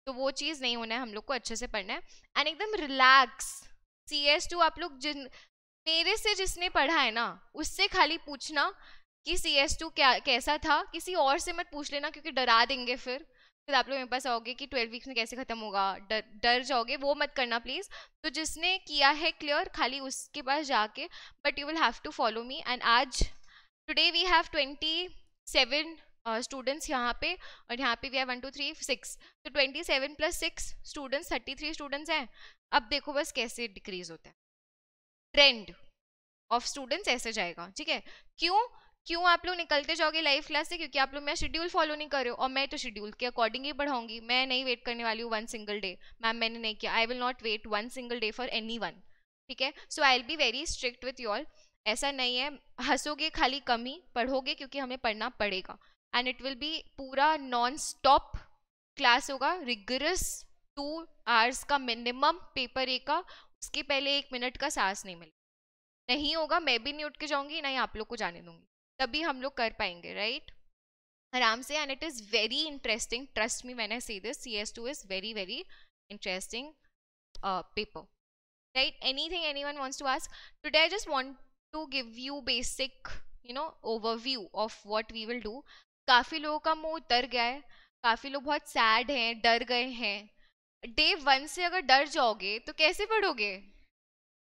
तो वो चीज़ नहीं होना है हम लोग को अच्छे से पढ़ना है एंड एकदम रिलैक्स सी एस टू आप लोग जिन मेरे से जिसने पढ़ा है ना उससे खाली पूछना कि सी एस टू क्या कैसा था किसी और से मत पूछ लेना क्योंकि डरा देंगे फिर आप लोग मेरे पास आओगे कि ट्वेल्व वीक्स में कैसे खत्म होगा डर डर जाओगे वो मत करना प्लीज़ तो जिसने किया है क्लियर खाली उसके पास जाके but you will have to follow me and आज today we have twenty seven students यहाँ पे और यहाँ पे we have one two three six तो twenty seven plus six students thirty three students हैं अब देखो बस कैसे डिक्रीज होता है ट्रेंड ऑफ स्टूडेंट्स ऐसे जाएगा ठीक है क्यों क्यों आप लोग निकलते जाओगे लाइव क्लास से क्योंकि आप लोग मैं शेड्यूल फॉलो नहीं कर रहे हो और मैं तो शेड्यूल के अकॉर्डिंग ही पढ़ाऊंगी मैं नहीं वेट करने वाली हूँ वन सिंगल डे मैम मैंने नहीं किया I will not wait one single day for anyone ठीक है so I will be very strict with you'll ऐसा नहीं है हंसोगे खाली कमी पढ़ोगे क्योंकि हमें पढ़ना पड़ेगा एंड इट विल बी पूरा नॉन स्टॉप क्लास होगा रिगरस टू आवर्स का मिनिमम पेपर ए का उसके पहले एक मिनट का सांस नहीं मिलेगा नहीं होगा मैं भी नहीं उठ के जाऊंगी ना ही आप लोग को जाने दूंगी तभी हम लोग कर पाएंगे राइट आराम से and it is very interesting trust me man I see this C S two is very very interesting paper thing anyone wants to ask I just want to give you basic you know overview of what we will do काफ़ी लोगों का मुँह उतर गया है काफ़ी लोग बहुत सैड हैं डर गए हैं डे वन से अगर डर जाओगे तो कैसे पढ़ोगे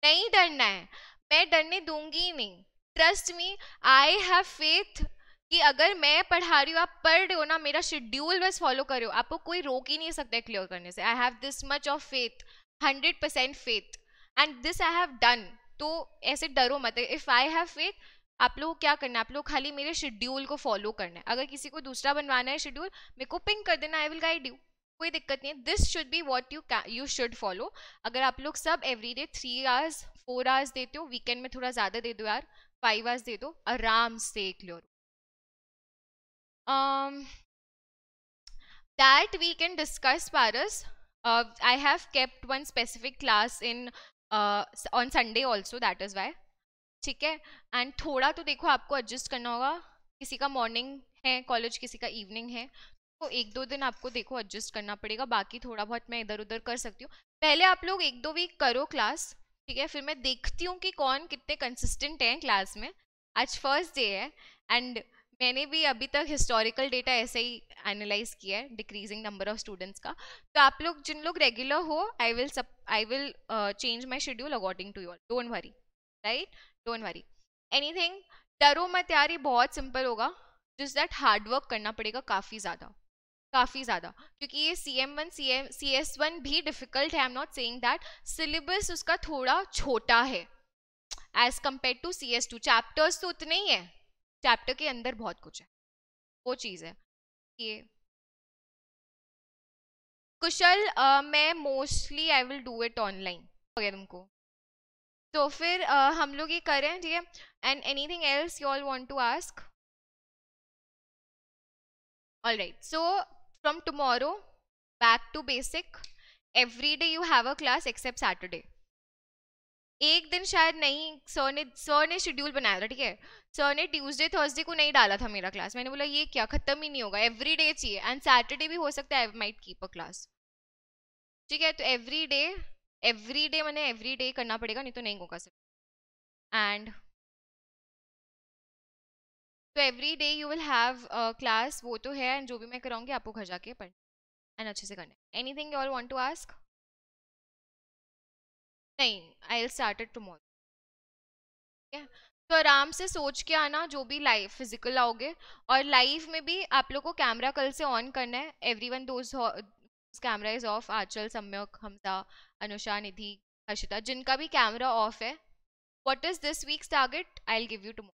नहीं डरना है मैं डरने दूंगी ही नहीं trust me I have faith कि अगर मैं पढ़ा रही हूँ आप पढ़ रहे हो ना मेरा शेड्यूल बस फॉलो कर रहे हो आपको कोई रोक ही नहीं सकता क्लियर करने से I have this much of faith hundred percent faith and this I have done तो ऐसे डरो मत इफ़ आई हैव फेथ आप लोग क्या करना है आप लोग खाली मेरे शेड्यूल को फॉलो करना है अगर किसी को दूसरा बनवाना है शेड्यूल मेरे को पिंक कर देना आई विल गाइड यू कोई दिक्कत नहीं है this should be what you you should follow अगर आप लोग सब every day three hours four hours देते हो वीकेंड में थोड़ा ज़्यादा दे दो यार फाइव आवर्स दे दो आराम से एक लोर दैट वी कैन डिस्कस पारस I have kept one specific class in on Sunday also that is why ठीक है एंड थोड़ा तो देखो आपको एडजस्ट करना होगा किसी का मॉर्निंग है कॉलेज किसी का इवनिंग है तो एक दो दिन आपको देखो एडजस्ट करना पड़ेगा बाकी थोड़ा बहुत मैं इधर उधर कर सकती हूँ पहले आप लोग एक दो वीक करो क्लास ठीक है फिर मैं देखती हूँ कि कौन कितने कंसिस्टेंट हैं क्लास में आज फर्स्ट डे है एंड मैंने भी अभी तक हिस्टोरिकल डेटा ऐसे ही एनालाइज किया है डिक्रीजिंग नंबर ऑफ स्टूडेंट्स का तो आप लोग जिन लोग रेगुलर हो आई विल सब I will change my schedule according to your don't worry right don't worry anything डरो मत यार ये बहुत सिंपल होगा जिस दैट हार्डवर्क करना पड़ेगा काफ़ी ज़्यादा काफ़ी ज़्यादा क्योंकि ये C M one C M C S one भी डिफ़िकल्ट है I am not saying that syllabus उसका थोड़ा छोटा है as compare to C S two chapters तो उतने ही है चैप्टर के अंदर बहुत कुछ है वो चीज़ है ये कुशल uh, मैं mostly I will do it online हो गया तुमको तो फिर uh, हम लोग ये करें ठीक है and anything else you all want to ask all right so from tomorrow back to basic every day you have a class except saturday एक दिन शायद नहीं सर ने सर ने शेड्यूल बनाया था ठीक है सर ने ट्यूसडे थर्सडे को नहीं डाला था मेरा क्लास मैंने बोला ये क्या खत्म ही नहीं होगा एवरी डे चाहिए एंड सैटरडे भी हो सकता है माइट कीप अ क्लास ठीक है तो एवरी डे एवरी डे मैंने एवरी डे करना पड़ेगा नहीं तो नहीं होगा सर एंड तो every day you will have class वो तो है एंड जो भी मैं कराऊंगी आपको घर जाके पढ़ एंड अच्छे से करना anything you all want to ask नहीं I will start it tomorrow ठीक है तो आराम से सोच के आना जो भी लाइव फिजिकल आओगे और लाइव में भी आप लोग को कैमरा कल से ऑन करना है एवरी वन दो camera is off Aanchal Samyak Hamza Anusha Nidhi Harshita जिनका भी कैमरा ऑफ है what is this week's target I will give you tomorrow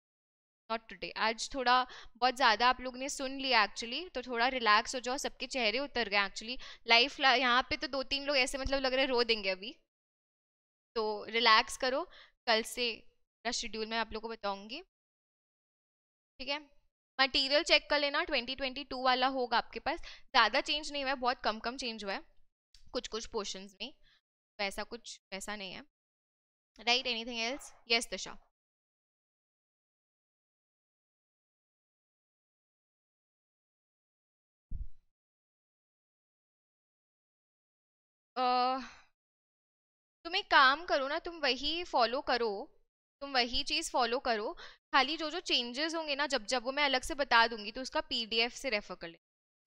not today आज थोड़ा बहुत ज़्यादा आप लोग ने सुन लिया एक्चुअली तो थोड़ा रिलैक्स हो जाओ सबके चेहरे उतर गए एक्चुअली लाइफ यहाँ पे तो दो तीन लोग ऐसे मतलब लग रहे रो देंगे अभी तो रिलैक्स करो कल से शेड्यूल मैं आप लोग को बताऊँगी ठीक है मटेरियल चेक कर लेना 2022 वाला होगा आपके पास ज़्यादा चेंज नहीं हुआ है बहुत कम कम चेंज हुआ है कुछ कुछ पोर्शंस में वैसा कुछ वैसा नहीं है राइट एनीथिंग एल्स यस दशा तुम एक काम करो ना तुम वही फॉलो करो तुम वही चीज़ फॉलो करो खाली जो जो चेंजेस होंगे ना जब जब वो मैं अलग से बता दूंगी तो उसका पीडीएफ से रेफर कर ले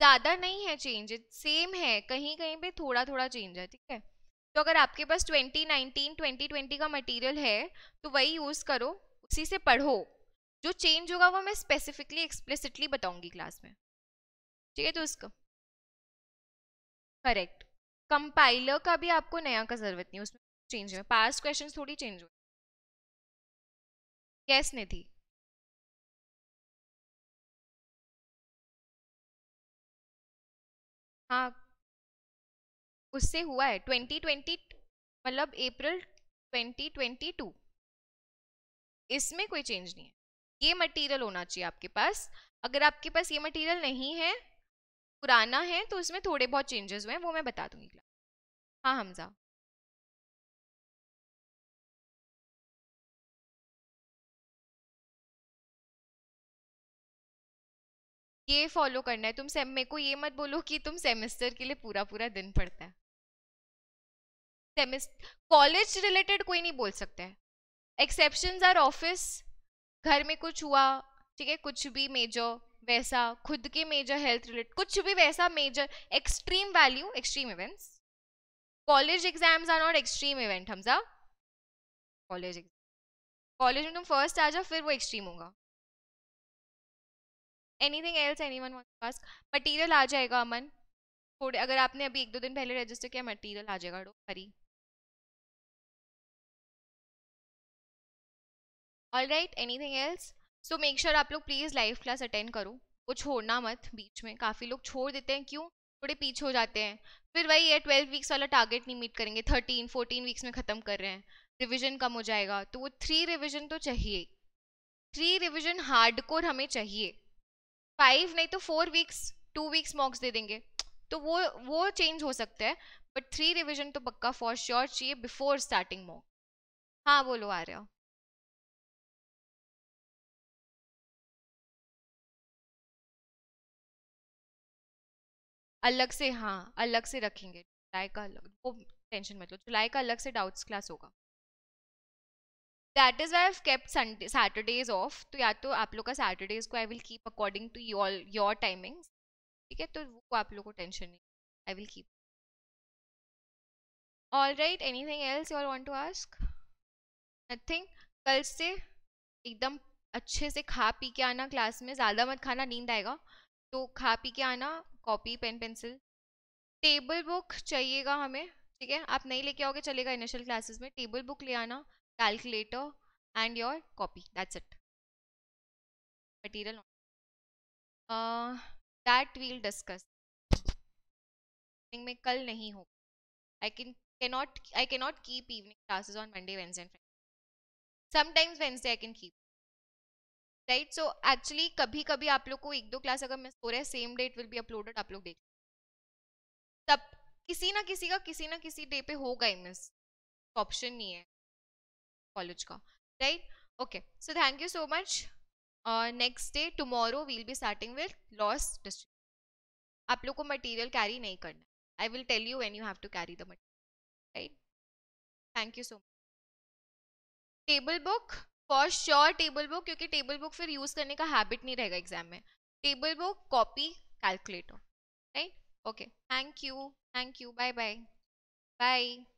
ज़्यादा नहीं है चेंज सेम है कहीं कहीं पे थोड़ा थोड़ा चेंज है ठीक है तो अगर आपके पास 2019 2020 का मटेरियल है तो वही यूज़ करो उसी से पढ़ो जो चेंज होगा वो मैं स्पेसिफिकली एक्सप्लिसिटली बताऊँगी क्लास में ठीक है तो उसको करेक्ट कंपाइलर का भी आपको नया का जरूरत नहीं उसमें चेंज हुआ पास क्वेश्चन थोड़ी चेंज हुए गैस ने थी हाँ उससे हुआ है ट्वेंटी ट्वेंटी मतलब अप्रैल ट्वेंटी ट्वेंटी टू इसमें कोई चेंज नहीं है ये मटेरियल होना चाहिए आपके पास अगर आपके पास ये मटेरियल नहीं है पुराना है तो उसमें थोड़े बहुत चेंजेस हुए हैं वो मैं बता दूंगी हाँ हमजा ये फॉलो करना है तुम सेम मेरे को ये मत बोलो कि तुम सेमेस्टर के लिए पूरा पूरा दिन पढ़ता है सेमेस्ट कॉलेज रिलेटेड कोई नहीं बोल सकता है एक्सेप्शन आर ऑफिस घर में कुछ हुआ ठीक है कुछ भी मेजर वैसा खुद के मेजर हेल्थ रिलेटेड कुछ भी वैसा major extreme value extreme events college exams are not extreme event Hamza college college में तुम फर्स्ट आ जाओ फिर वो एक्सट्रीम होगा anything else anyone past material आ जाएगा अमन थोड़े अगर आपने अभी एक दो दिन पहले रजिस्टर किया मटीरियल आ जाएगा डो worry all right anything else so make sure आप लोग प्लीज़ लाइव क्लास अटेंड करो वो छोड़ना मत बीच में काफ़ी लोग छोड़ देते हैं क्यों थोड़े पीछे हो जाते हैं फिर वही है ट्वेल्व वीक्स वाला टारगेट नहीं मीट करेंगे थर्टीन फोर्टीन वीक्स में ख़त्म कर रहे हैं रिविजन कम हो जाएगा तो वो थ्री रिविजन तो चाहिए थ्री रिविजन हार्ड कोर हमें चाहिए फाइव नहीं तो four weeks two weeks mocks दे देंगे तो वो वो चेंज हो सकता है बट थ्री रिविजन तो पक्का फॉर श्योर चाहिए बिफोर स्टार्टिंग मॉक हाँ बोलो आ रहे हो अलग से हाँ अलग से रखेंगे जुलाई का अलग वो टेंशन मत लो जुलाई का अलग से डाउट्स क्लास होगा that is I have kept Sunday Saturdays off तो या तो आप लोग का सैटरडेज को I will keep according to your your timing ठीक है तो वो आप लोग को टेंशन नहीं I will keep all right anything else you want to ask nothing कल से एकदम अच्छे से खा पी के आना क्लास में ज़्यादा मत खाना नींद आएगा तो खा पी के आना copy pen pencil table book चाहिएगा हमें ठीक है आप नहीं लेके आओगे चलेगा इनिशियल क्लासेस में टेबल बुक ले आना calculator and your copy that's it material that we'll discuss में कल नहीं होगा I can cannot I cannot keep evening classes on Monday Wednesday and Friday sometimes Wednesday I can keep right so actually कभी कभी आप लोग को एक दो क्लास अगर मिस हो रहा है same date will be uploaded आप लोग देख तब किसी ना किसी का किसी ना किसी डे पे होगा ही मिस ऑप्शन नहीं है कॉलेज का right okay so thank you so much next day tomorrow we'll be starting with loss district आप लोग को मटेरियल कैरी नहीं करना I will tell you when you have to carry the material right thank you so much table book for sure table book क्योंकि table book फिर use करने का habit नहीं रहेगा एग्जाम में table book copy calculator right okay thank you thank you bye bye bye